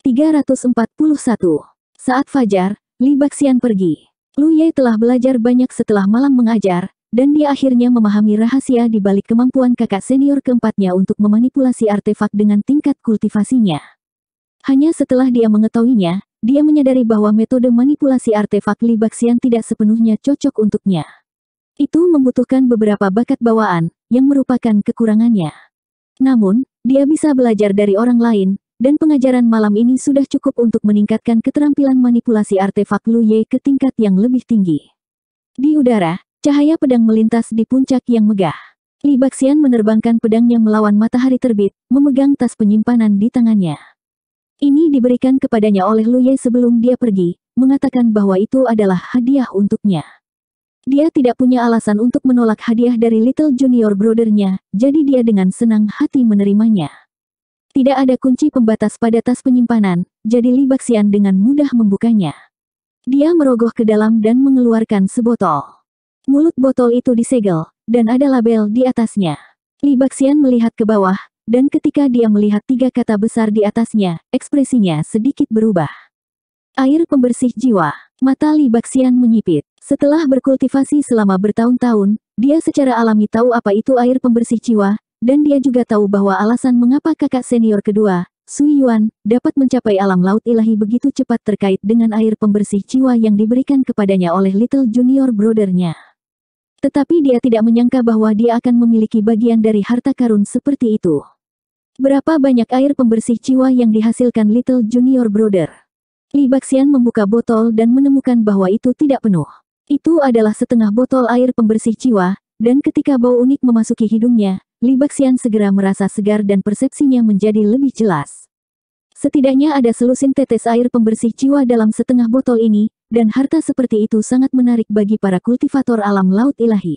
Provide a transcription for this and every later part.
341. Saat fajar, Li Baxian pergi. Lu Ye telah belajar banyak setelah malam mengajar, dan dia akhirnya memahami rahasia di balik kemampuan kakak senior keempatnya untuk memanipulasi artefak dengan tingkat kultivasinya. Hanya setelah dia mengetahuinya, dia menyadari bahwa metode manipulasi artefak Libaxian tidak sepenuhnya cocok untuknya. Itu membutuhkan beberapa bakat bawaan, yang merupakan kekurangannya. Namun, dia bisa belajar dari orang lain, dan pengajaran malam ini sudah cukup untuk meningkatkan keterampilan manipulasi artefak Lu Ye ke tingkat yang lebih tinggi. Di udara, cahaya pedang melintas di puncak yang megah. Li Baxian menerbangkan pedangnya melawan matahari terbit, memegang tas penyimpanan di tangannya. Ini diberikan kepadanya oleh Lu Ye sebelum dia pergi, mengatakan bahwa itu adalah hadiah untuknya. Dia tidak punya alasan untuk menolak hadiah dari Little Junior Brothernya, jadi dia dengan senang hati menerimanya. Tidak ada kunci pembatas pada tas penyimpanan, jadi Li Baxian dengan mudah membukanya. Dia merogoh ke dalam dan mengeluarkan sebotol. Mulut botol itu disegel, dan ada label di atasnya. Li Baxian melihat ke bawah, dan ketika dia melihat tiga kata besar di atasnya, ekspresinya sedikit berubah. Air pembersih jiwa. Mata Li Baxian menyipit. Setelah berkultivasi selama bertahun-tahun, dia secara alami tahu apa itu air pembersih jiwa, dan dia juga tahu bahwa alasan mengapa kakak senior kedua, Sui Yuan, dapat mencapai alam laut ilahi begitu cepat terkait dengan air pembersih jiwa yang diberikan kepadanya oleh Little Junior Brothernya. Tetapi dia tidak menyangka bahwa dia akan memiliki bagian dari harta karun seperti itu. Berapa banyak air pembersih jiwa yang dihasilkan Little Junior Brother? Li Baxian membuka botol dan menemukan bahwa itu tidak penuh. Itu adalah setengah botol air pembersih jiwa, dan ketika bau unik memasuki hidungnya, Li Baxian segera merasa segar dan persepsinya menjadi lebih jelas. Setidaknya ada selusin tetes air pembersih jiwa dalam setengah botol ini, dan harta seperti itu sangat menarik bagi para kultivator alam laut ilahi.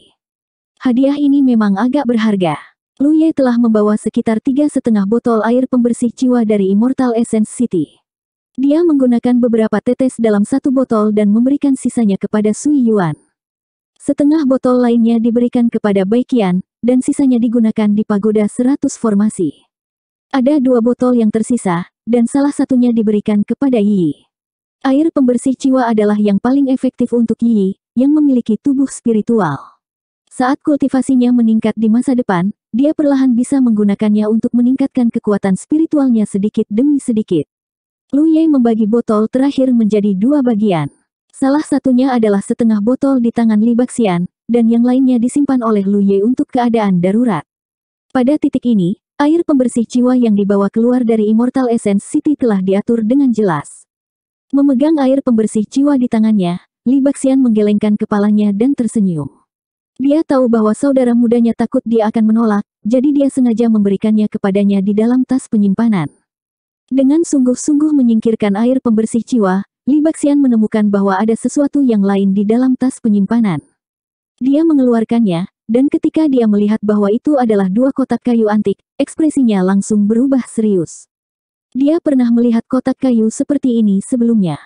Hadiah ini memang agak berharga. Lu Ye telah membawa sekitar tiga setengah botol air pembersih jiwa dari Immortal Essence City. Dia menggunakan beberapa tetes dalam satu botol dan memberikan sisanya kepada Sui Yuan. Setengah botol lainnya diberikan kepada Baikian, dan sisanya digunakan di pagoda 100 formasi. Ada dua botol yang tersisa, dan salah satunya diberikan kepada Yi. Air pembersih jiwa adalah yang paling efektif untuk Yi, yang memiliki tubuh spiritual. Saat kultivasinya meningkat di masa depan, dia perlahan bisa menggunakannya untuk meningkatkan kekuatan spiritualnya sedikit demi sedikit. Lu Ye membagi botol terakhir menjadi dua bagian. Salah satunya adalah setengah botol di tangan Li Baxian, dan yang lainnya disimpan oleh Luye untuk keadaan darurat. Pada titik ini, air pembersih jiwa yang dibawa keluar dari Immortal Essence City telah diatur dengan jelas. Memegang air pembersih jiwa di tangannya, Li Baxian menggelengkan kepalanya dan tersenyum. Dia tahu bahwa saudara mudanya takut dia akan menolak, jadi dia sengaja memberikannya kepadanya di dalam tas penyimpanan. Dengan sungguh-sungguh menyingkirkan air pembersih jiwa, Li Baxian menemukan bahwa ada sesuatu yang lain di dalam tas penyimpanan. Dia mengeluarkannya, dan ketika dia melihat bahwa itu adalah dua kotak kayu antik, ekspresinya langsung berubah serius. Dia pernah melihat kotak kayu seperti ini sebelumnya.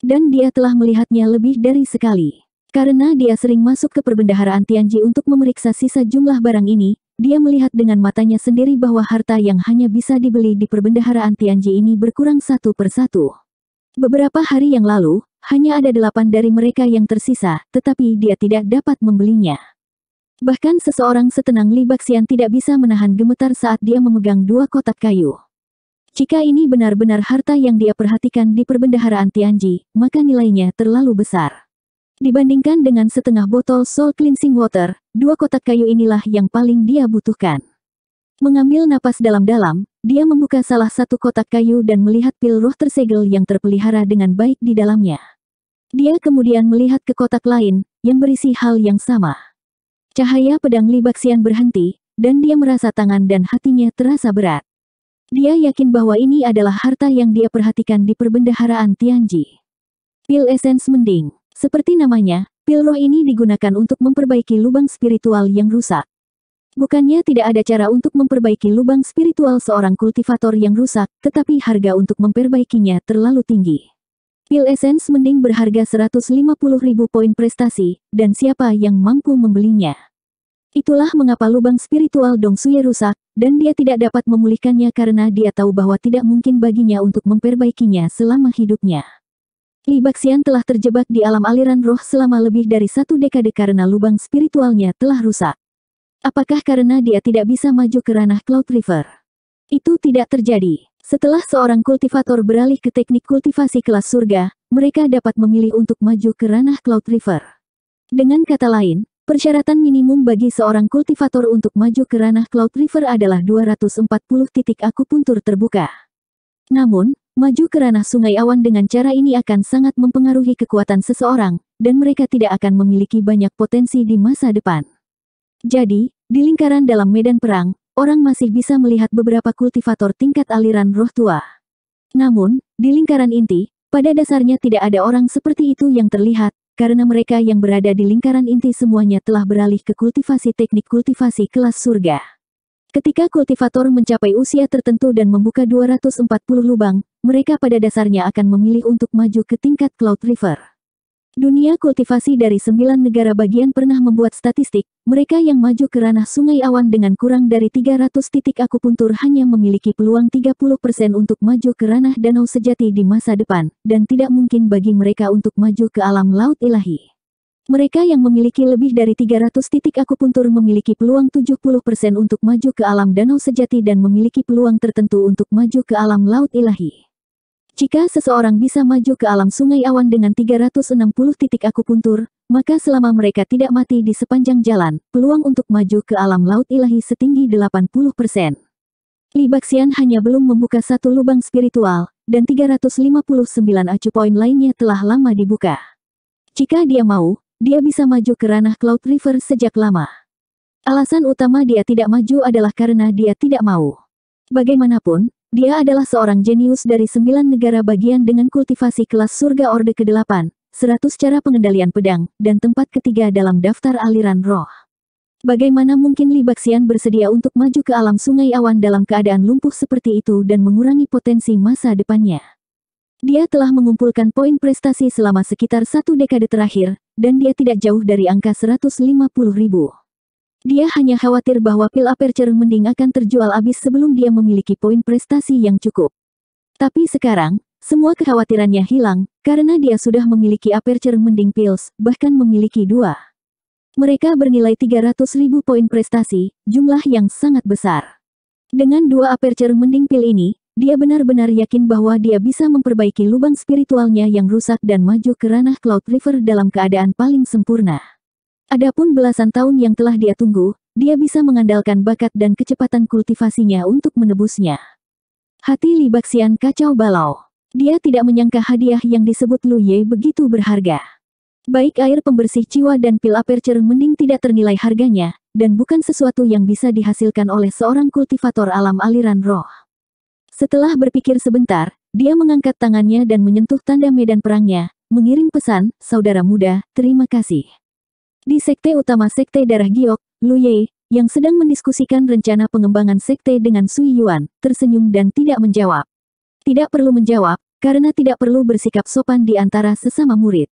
Dan dia telah melihatnya lebih dari sekali. Karena dia sering masuk ke perbendaharaan Tianji untuk memeriksa sisa jumlah barang ini, dia melihat dengan matanya sendiri bahwa harta yang hanya bisa dibeli di perbendaharaan Tianji ini berkurang satu persatu. Beberapa hari yang lalu, hanya ada delapan dari mereka yang tersisa, tetapi dia tidak dapat membelinya. Bahkan seseorang setenang Li Baxian tidak bisa menahan gemetar saat dia memegang dua kotak kayu. Jika ini benar-benar harta yang dia perhatikan di perbendaharaan Tianji, maka nilainya terlalu besar. Dibandingkan dengan setengah botol soul cleansing water, dua kotak kayu inilah yang paling dia butuhkan. Mengambil napas dalam-dalam, dia membuka salah satu kotak kayu dan melihat pil roh tersegel yang terpelihara dengan baik di dalamnya. Dia kemudian melihat ke kotak lain, yang berisi hal yang sama. Cahaya pedang Libaksian berhenti, dan dia merasa tangan dan hatinya terasa berat. Dia yakin bahwa ini adalah harta yang dia perhatikan di perbendaharaan Tianji. Pil Essence Mending, seperti namanya, pil roh ini digunakan untuk memperbaiki lubang spiritual yang rusak. Bukannya tidak ada cara untuk memperbaiki lubang spiritual seorang kultivator yang rusak, tetapi harga untuk memperbaikinya terlalu tinggi. Pil esens mending berharga 150 ribu poin prestasi, dan siapa yang mampu membelinya. Itulah mengapa lubang spiritual Dong Suye rusak, dan dia tidak dapat memulihkannya karena dia tahu bahwa tidak mungkin baginya untuk memperbaikinya selama hidupnya. Li Baxian telah terjebak di alam aliran roh selama lebih dari satu dekade karena lubang spiritualnya telah rusak. Apakah karena dia tidak bisa maju ke ranah Cloud River? Itu tidak terjadi. Setelah seorang kultivator beralih ke teknik kultivasi kelas surga, mereka dapat memilih untuk maju ke ranah Cloud River. Dengan kata lain, persyaratan minimum bagi seorang kultivator untuk maju ke ranah Cloud River adalah 240 titik akupuntur terbuka. Namun, maju ke ranah sungai awan dengan cara ini akan sangat mempengaruhi kekuatan seseorang, dan mereka tidak akan memiliki banyak potensi di masa depan. Jadi, di lingkaran dalam medan perang, orang masih bisa melihat beberapa kultivator tingkat aliran roh tua. Namun, di lingkaran inti, pada dasarnya tidak ada orang seperti itu yang terlihat, karena mereka yang berada di lingkaran inti semuanya telah beralih ke kultivasi teknik kultivasi kelas surga. Ketika kultivator mencapai usia tertentu dan membuka 240 lubang, mereka pada dasarnya akan memilih untuk maju ke tingkat Cloud River. Dunia kultivasi dari sembilan negara bagian pernah membuat statistik, mereka yang maju ke ranah sungai awan dengan kurang dari 300 titik akupuntur hanya memiliki peluang 30% untuk maju ke ranah danau sejati di masa depan, dan tidak mungkin bagi mereka untuk maju ke alam laut ilahi. Mereka yang memiliki lebih dari 300 titik akupuntur memiliki peluang 70% untuk maju ke alam danau sejati dan memiliki peluang tertentu untuk maju ke alam laut ilahi. Jika seseorang bisa maju ke alam sungai awan dengan 360 titik akupuntur, maka selama mereka tidak mati di sepanjang jalan, peluang untuk maju ke alam laut ilahi setinggi 80%. Li Baxian hanya belum membuka satu lubang spiritual, dan 359 acu poin lainnya telah lama dibuka. Jika dia mau, dia bisa maju ke ranah Cloud River sejak lama. Alasan utama dia tidak maju adalah karena dia tidak mau. Bagaimanapun, dia adalah seorang jenius dari sembilan negara bagian dengan kultivasi kelas surga Orde ke-8, 100 cara pengendalian pedang, dan tempat ketiga dalam daftar aliran roh. Bagaimana mungkin Li Baxian bersedia untuk maju ke alam sungai awan dalam keadaan lumpuh seperti itu dan mengurangi potensi masa depannya? Dia telah mengumpulkan poin prestasi selama sekitar satu dekade terakhir, dan dia tidak jauh dari angka 150 ribu. Dia hanya khawatir bahwa pil aperture mending akan terjual habis sebelum dia memiliki poin prestasi yang cukup. Tapi sekarang, semua kekhawatirannya hilang, karena dia sudah memiliki aperture mending pills, bahkan memiliki dua. Mereka bernilai 300 ribu poin prestasi, jumlah yang sangat besar. Dengan dua aperture mending pil ini, dia benar-benar yakin bahwa dia bisa memperbaiki lubang spiritualnya yang rusak dan maju ke ranah Cloud River dalam keadaan paling sempurna. Adapun belasan tahun yang telah dia tunggu, dia bisa mengandalkan bakat dan kecepatan kultivasinya untuk menebusnya. Hati Li Baxian kacau balau. Dia tidak menyangka hadiah yang disebut Lu Ye begitu berharga. Baik air pembersih jiwa dan pil aperture mending tidak ternilai harganya, dan bukan sesuatu yang bisa dihasilkan oleh seorang kultivator alam aliran roh. Setelah berpikir sebentar, dia mengangkat tangannya dan menyentuh tanda medan perangnya, mengirim pesan, saudara muda, terima kasih. Di sekte utama sekte darah giok, Lu Ye, yang sedang mendiskusikan rencana pengembangan sekte dengan Sui Yuan, tersenyum dan tidak menjawab. Tidak perlu menjawab, karena tidak perlu bersikap sopan di antara sesama murid.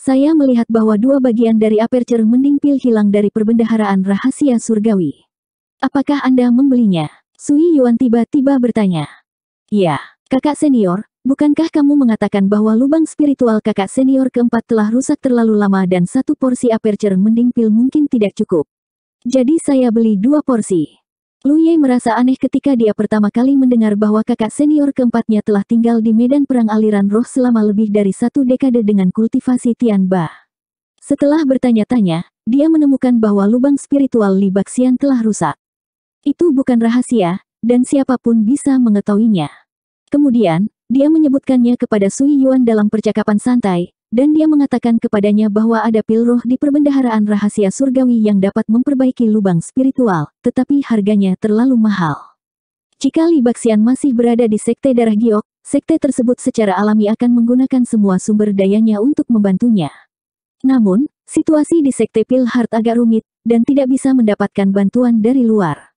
Saya melihat bahwa dua bagian dari aperture mending pil hilang dari perbendaharaan rahasia surgawi. Apakah Anda membelinya? Sui Yuan tiba-tiba bertanya. Ya, kakak senior, Bukankah kamu mengatakan bahwa lubang spiritual kakak senior keempat telah rusak terlalu lama dan satu porsi aperture mending pil mungkin tidak cukup? Jadi saya beli dua porsi. Lu Ye merasa aneh ketika dia pertama kali mendengar bahwa kakak senior keempatnya telah tinggal di medan perang aliran roh selama lebih dari satu dekade dengan kultivasi Tian Ba. Setelah bertanya-tanya, dia menemukan bahwa lubang spiritual Li Baxian telah rusak. Itu bukan rahasia, dan siapapun bisa mengetahuinya. Kemudian, dia menyebutkannya kepada Sui Yuan dalam percakapan santai, dan dia mengatakan kepadanya bahwa ada pil roh di perbendaharaan rahasia surgawi yang dapat memperbaiki lubang spiritual, tetapi harganya terlalu mahal. Jika Li Baxian masih berada di sekte darah giok, sekte tersebut secara alami akan menggunakan semua sumber dayanya untuk membantunya. Namun, situasi di sekte Pilhart agak rumit, dan tidak bisa mendapatkan bantuan dari luar.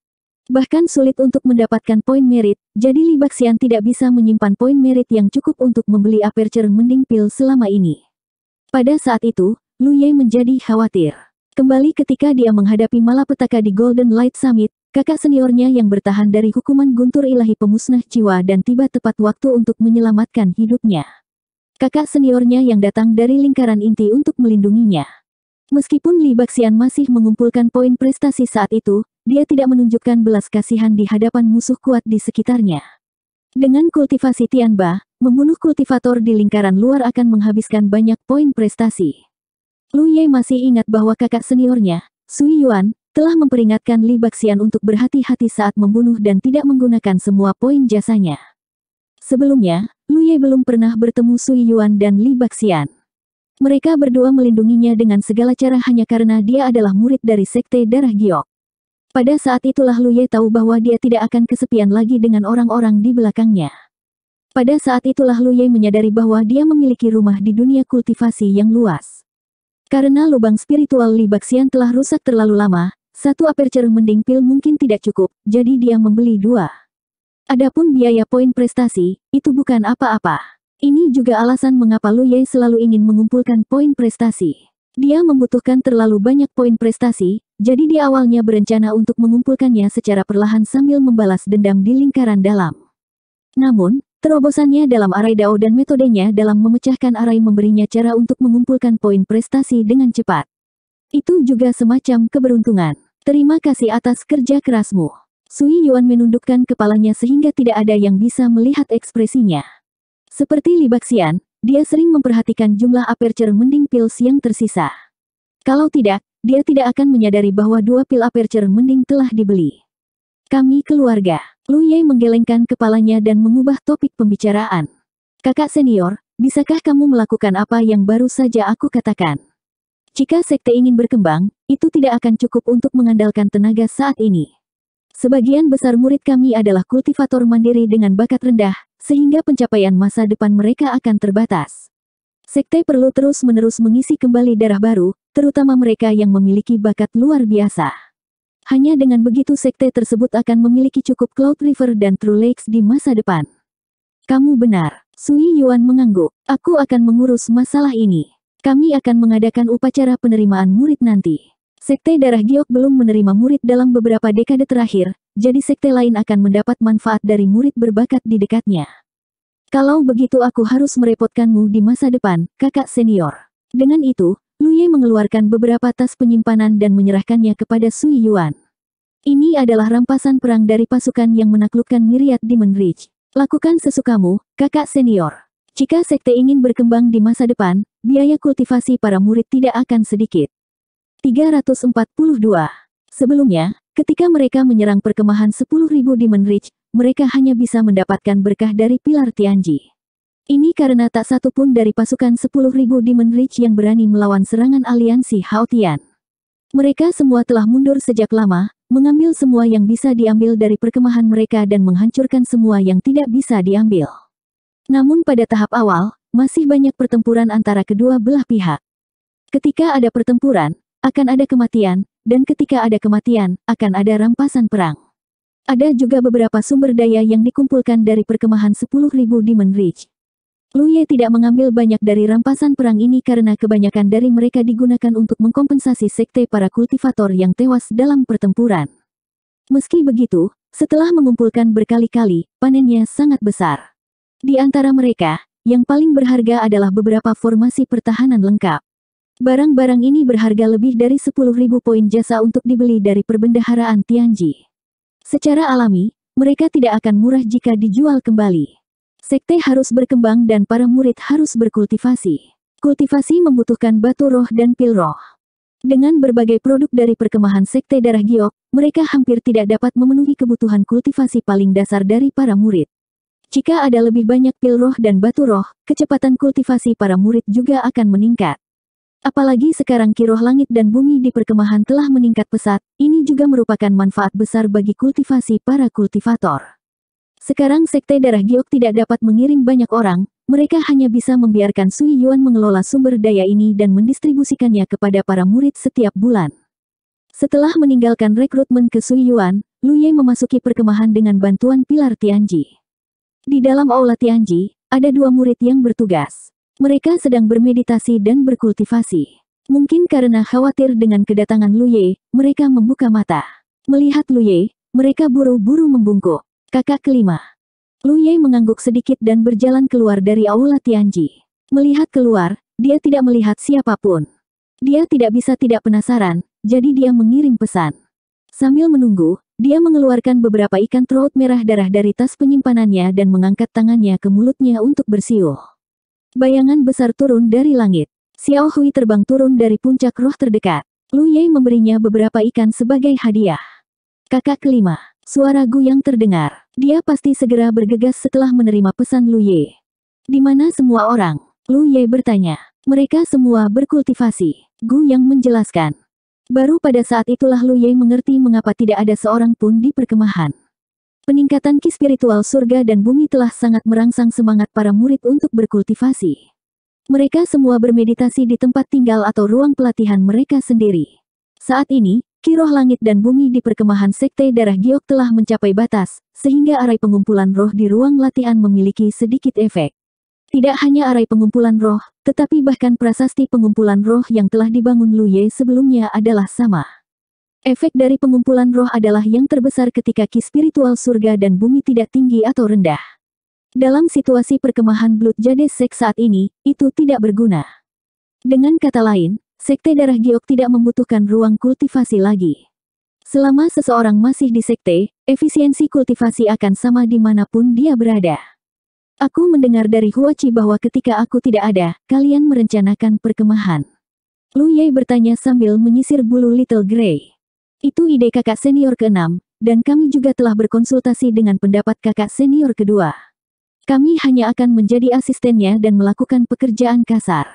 Bahkan sulit untuk mendapatkan poin merit, jadi Li Baxian tidak bisa menyimpan poin merit yang cukup untuk membeli aperture mending pil selama ini. Pada saat itu, Lu Ye menjadi khawatir. Kembali ketika dia menghadapi malapetaka di Golden Light Summit, kakak seniornya yang bertahan dari hukuman guntur ilahi pemusnah jiwa dan tiba tepat waktu untuk menyelamatkan hidupnya. Kakak seniornya yang datang dari lingkaran inti untuk melindunginya. Meskipun Li Baxian masih mengumpulkan poin prestasi saat itu, dia tidak menunjukkan belas kasihan di hadapan musuh kuat di sekitarnya. Dengan kultivasi Tianba, membunuh kultivator di lingkaran luar akan menghabiskan banyak poin prestasi. Lu Ye masih ingat bahwa kakak seniornya, Sui Yuan, telah memperingatkan Li Baxian untuk berhati-hati saat membunuh dan tidak menggunakan semua poin jasanya. Sebelumnya, Lu Ye belum pernah bertemu Sui Yuan dan Li Baxian. Mereka berdua melindunginya dengan segala cara hanya karena dia adalah murid dari sekte darah giok. Pada saat itulah Ye tahu bahwa dia tidak akan kesepian lagi dengan orang-orang di belakangnya. Pada saat itulah Ye menyadari bahwa dia memiliki rumah di dunia kultivasi yang luas. Karena lubang spiritual Li Baxian telah rusak terlalu lama, satu aperture mending pil mungkin tidak cukup, jadi dia membeli dua. Adapun biaya poin prestasi, itu bukan apa-apa. Ini juga alasan mengapa Lu Ye selalu ingin mengumpulkan poin prestasi. Dia membutuhkan terlalu banyak poin prestasi, jadi di awalnya berencana untuk mengumpulkannya secara perlahan sambil membalas dendam di lingkaran dalam. Namun, terobosannya dalam arai dao dan metodenya dalam memecahkan arai memberinya cara untuk mengumpulkan poin prestasi dengan cepat. Itu juga semacam keberuntungan. Terima kasih atas kerja kerasmu. Sui Yuan menundukkan kepalanya sehingga tidak ada yang bisa melihat ekspresinya. Seperti Li Baxian, dia sering memperhatikan jumlah aperture mending pills yang tersisa. Kalau tidak, dia tidak akan menyadari bahwa dua pil aperture mending telah dibeli. Kami keluarga. Lu Ye menggelengkan kepalanya dan mengubah topik pembicaraan. Kakak senior, bisakah kamu melakukan apa yang baru saja aku katakan? Jika sekte ingin berkembang, itu tidak akan cukup untuk mengandalkan tenaga saat ini. Sebagian besar murid kami adalah kultivator mandiri dengan bakat rendah, sehingga pencapaian masa depan mereka akan terbatas. Sekte perlu terus-menerus mengisi kembali darah baru, terutama mereka yang memiliki bakat luar biasa. Hanya dengan begitu sekte tersebut akan memiliki cukup Cloud River dan True Lakes di masa depan. Kamu benar, Sui Yuan mengangguk. Aku akan mengurus masalah ini. Kami akan mengadakan upacara penerimaan murid nanti. Sekte darah giok belum menerima murid dalam beberapa dekade terakhir, jadi sekte lain akan mendapat manfaat dari murid berbakat di dekatnya. Kalau begitu aku harus merepotkanmu di masa depan, kakak senior. Dengan itu, Lu Ye mengeluarkan beberapa tas penyimpanan dan menyerahkannya kepada Sui Yuan. Ini adalah rampasan perang dari pasukan yang menaklukkan Miriat Demon Ridge. Lakukan sesukamu, kakak senior. Jika sekte ingin berkembang di masa depan, biaya kultivasi para murid tidak akan sedikit. 342. Sebelumnya, ketika mereka menyerang perkemahan 10.000 Demon Ridge, mereka hanya bisa mendapatkan berkah dari pilar Tianji. Ini karena tak satu pun dari pasukan 10.000 Demon Ridge yang berani melawan serangan aliansi Haotian. Mereka semua telah mundur sejak lama, mengambil semua yang bisa diambil dari perkemahan mereka dan menghancurkan semua yang tidak bisa diambil. Namun pada tahap awal, masih banyak pertempuran antara kedua belah pihak. Ketika ada pertempuran, akan ada kematian, dan ketika ada kematian, akan ada rampasan perang. Ada juga beberapa sumber daya yang dikumpulkan dari perkemahan 10.000 Demon Ridge. Luye tidak mengambil banyak dari rampasan perang ini karena kebanyakan dari mereka digunakan untuk mengkompensasi sekte para kultivator yang tewas dalam pertempuran. Meski begitu, setelah mengumpulkan berkali-kali, panennya sangat besar. Di antara mereka, yang paling berharga adalah beberapa formasi pertahanan lengkap. Barang-barang ini berharga lebih dari 10.000 poin jasa untuk dibeli dari perbendaharaan Tianji. Secara alami, mereka tidak akan murah jika dijual kembali. Sekte harus berkembang dan para murid harus berkultivasi. Kultivasi membutuhkan batu roh dan pil roh. Dengan berbagai produk dari perkemahan sekte darah giok, mereka hampir tidak dapat memenuhi kebutuhan kultivasi paling dasar dari para murid. Jika ada lebih banyak pil roh dan batu roh, kecepatan kultivasi para murid juga akan meningkat. Apalagi sekarang kiroh langit dan bumi di perkemahan telah meningkat pesat, ini juga merupakan manfaat besar bagi kultivasi para kultivator. Sekarang sekte darah giok tidak dapat mengirim banyak orang, mereka hanya bisa membiarkan Sui Yuan mengelola sumber daya ini dan mendistribusikannya kepada para murid setiap bulan. Setelah meninggalkan rekrutmen ke Sui Yuan, Lu Ye memasuki perkemahan dengan bantuan pilar Tianji. Di dalam aula Tianji, ada dua murid yang bertugas. Mereka sedang bermeditasi dan berkultivasi. Mungkin karena khawatir dengan kedatangan Luye, mereka membuka mata. Melihat Luye, mereka buru-buru membungkuk. Kakak kelima. Luye mengangguk sedikit dan berjalan keluar dari aula Tianji. Melihat keluar, dia tidak melihat siapapun. Dia tidak bisa tidak penasaran, jadi dia mengirim pesan. Sambil menunggu, dia mengeluarkan beberapa ikan trout merah darah dari tas penyimpanannya dan mengangkat tangannya ke mulutnya untuk bersiul. Bayangan besar turun dari langit. Xiao Hui terbang turun dari puncak roh terdekat. Lu Ye memberinya beberapa ikan sebagai hadiah. Kakak kelima, suara Gu yang terdengar. Dia pasti segera bergegas setelah menerima pesan Lu Ye. Di mana semua orang? Lu Ye bertanya. Mereka semua berkultivasi. Gu yang menjelaskan. Baru pada saat itulah Lu Ye mengerti mengapa tidak ada seorang pun di perkemahan. Peningkatan ki spiritual surga dan bumi telah sangat merangsang semangat para murid untuk berkultivasi. Mereka semua bermeditasi di tempat tinggal atau ruang pelatihan mereka sendiri. Saat ini, kiroh langit dan bumi di perkemahan sekte darah giok telah mencapai batas, sehingga arai pengumpulan roh di ruang latihan memiliki sedikit efek. Tidak hanya arai pengumpulan roh, tetapi bahkan prasasti pengumpulan roh yang telah dibangun Luye sebelumnya adalah sama. Efek dari pengumpulan roh adalah yang terbesar ketika ki spiritual surga dan bumi tidak tinggi atau rendah. Dalam situasi perkemahan Blood Jade Sek saat ini, itu tidak berguna. Dengan kata lain, sekte darah giok tidak membutuhkan ruang kultivasi lagi. Selama seseorang masih di sekte, efisiensi kultivasi akan sama dimanapun dia berada. Aku mendengar dari Huachi bahwa ketika aku tidak ada, kalian merencanakan perkemahan. Lu Ye bertanya sambil menyisir bulu Little Grey. Itu ide kakak senior keenam, dan kami juga telah berkonsultasi dengan pendapat kakak senior kedua. Kami hanya akan menjadi asistennya dan melakukan pekerjaan kasar.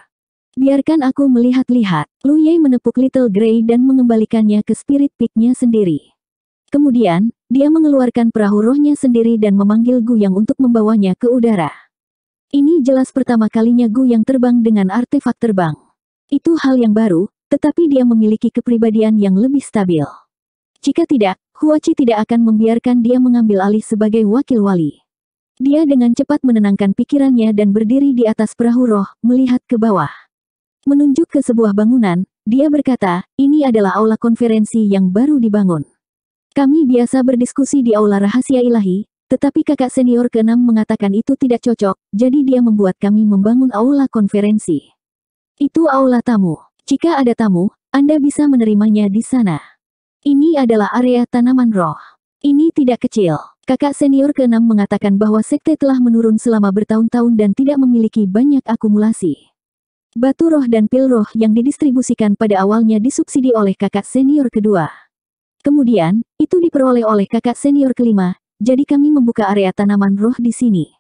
Biarkan aku melihat-lihat. Lu Ye menepuk Little Grey dan mengembalikannya ke spirit peaknya sendiri. Kemudian, dia mengeluarkan perahu rohnya sendiri dan memanggil Gu yang untuk membawanya ke udara. Ini jelas pertama kalinya Gu yang terbang dengan artefak terbang. Itu hal yang baru, tetapi dia memiliki kepribadian yang lebih stabil. Jika tidak, Huachi tidak akan membiarkan dia mengambil alih sebagai wakil wali. Dia dengan cepat menenangkan pikirannya dan berdiri di atas perahu roh, melihat ke bawah. Menunjuk ke sebuah bangunan, dia berkata, ini adalah aula konferensi yang baru dibangun. Kami biasa berdiskusi di aula rahasia ilahi, tetapi kakak senior keenam mengatakan itu tidak cocok, jadi dia membuat kami membangun aula konferensi. Itu aula tamu. Jika ada tamu, Anda bisa menerimanya di sana. Ini adalah area tanaman roh. Ini tidak kecil. Kakak senior keenam mengatakan bahwa sekte telah menurun selama bertahun-tahun dan tidak memiliki banyak akumulasi. Batu roh dan pil roh yang didistribusikan pada awalnya disubsidi oleh kakak senior kedua. Kemudian, itu diperoleh oleh kakak senior kelima, jadi kami membuka area tanaman roh di sini.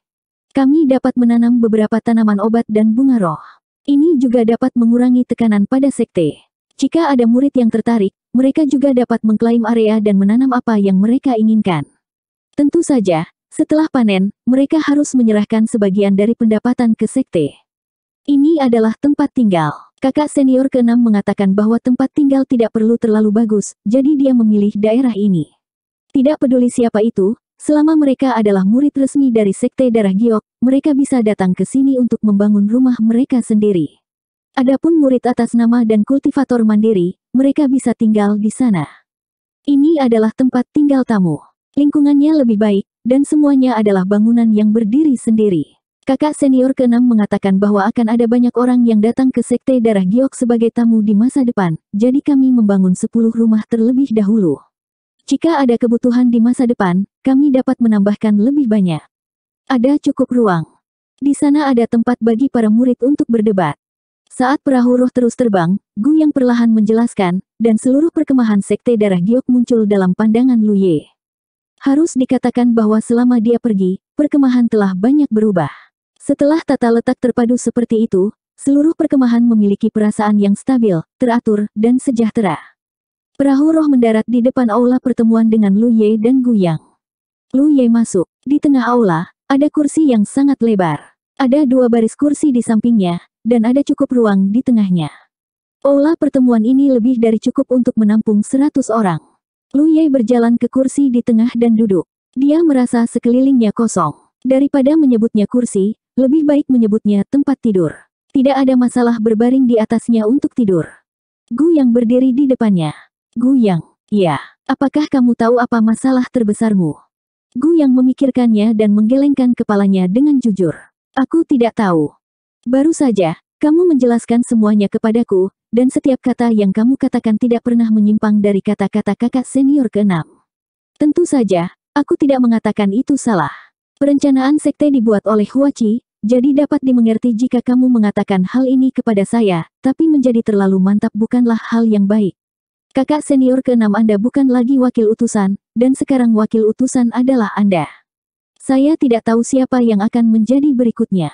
Kami dapat menanam beberapa tanaman obat dan bunga roh. Ini juga dapat mengurangi tekanan pada sekte. Jika ada murid yang tertarik, mereka juga dapat mengklaim area dan menanam apa yang mereka inginkan. Tentu saja, setelah panen, mereka harus menyerahkan sebagian dari pendapatan ke sekte. Ini adalah tempat tinggal. Kakak senior keenam mengatakan bahwa tempat tinggal tidak perlu terlalu bagus, jadi dia memilih daerah ini. Tidak peduli siapa itu, Selama mereka adalah murid resmi dari Sekte Darah Giok, mereka bisa datang ke sini untuk membangun rumah mereka sendiri. Adapun murid atas nama dan kultivator mandiri, mereka bisa tinggal di sana. Ini adalah tempat tinggal tamu. Lingkungannya lebih baik, dan semuanya adalah bangunan yang berdiri sendiri. Kakak senior keenam mengatakan bahwa akan ada banyak orang yang datang ke Sekte Darah Giok sebagai tamu di masa depan, jadi kami membangun 10 rumah terlebih dahulu. Jika ada kebutuhan di masa depan, kami dapat menambahkan lebih banyak. Ada cukup ruang. Di sana ada tempat bagi para murid untuk berdebat. Saat perahu roh terus terbang, Gu yang perlahan menjelaskan, dan seluruh perkemahan sekte darah giok muncul dalam pandangan Luye. Harus dikatakan bahwa selama dia pergi, perkemahan telah banyak berubah. Setelah tata letak terpadu seperti itu, seluruh perkemahan memiliki perasaan yang stabil, teratur, dan sejahtera. Perahu roh mendarat di depan aula pertemuan dengan Lu Ye dan Gu Yang. Lu Ye masuk. Di tengah aula, ada kursi yang sangat lebar. Ada dua baris kursi di sampingnya, dan ada cukup ruang di tengahnya. Aula pertemuan ini lebih dari cukup untuk menampung seratus orang. Lu Ye berjalan ke kursi di tengah dan duduk. Dia merasa sekelilingnya kosong. Daripada menyebutnya kursi, lebih baik menyebutnya tempat tidur. Tidak ada masalah berbaring di atasnya untuk tidur. Gu yang berdiri di depannya. Gu Yang, ya, apakah kamu tahu apa masalah terbesarmu? Gu Yang memikirkannya dan menggelengkan kepalanya dengan jujur. Aku tidak tahu. Baru saja, kamu menjelaskan semuanya kepadaku, dan setiap kata yang kamu katakan tidak pernah menyimpang dari kata-kata kakak senior keenam. Tentu saja, aku tidak mengatakan itu salah. Perencanaan sekte dibuat oleh Huaci, jadi dapat dimengerti jika kamu mengatakan hal ini kepada saya, tapi menjadi terlalu mantap bukanlah hal yang baik. Kakak senior keenam Anda bukan lagi wakil utusan, dan sekarang wakil utusan adalah Anda. Saya tidak tahu siapa yang akan menjadi berikutnya.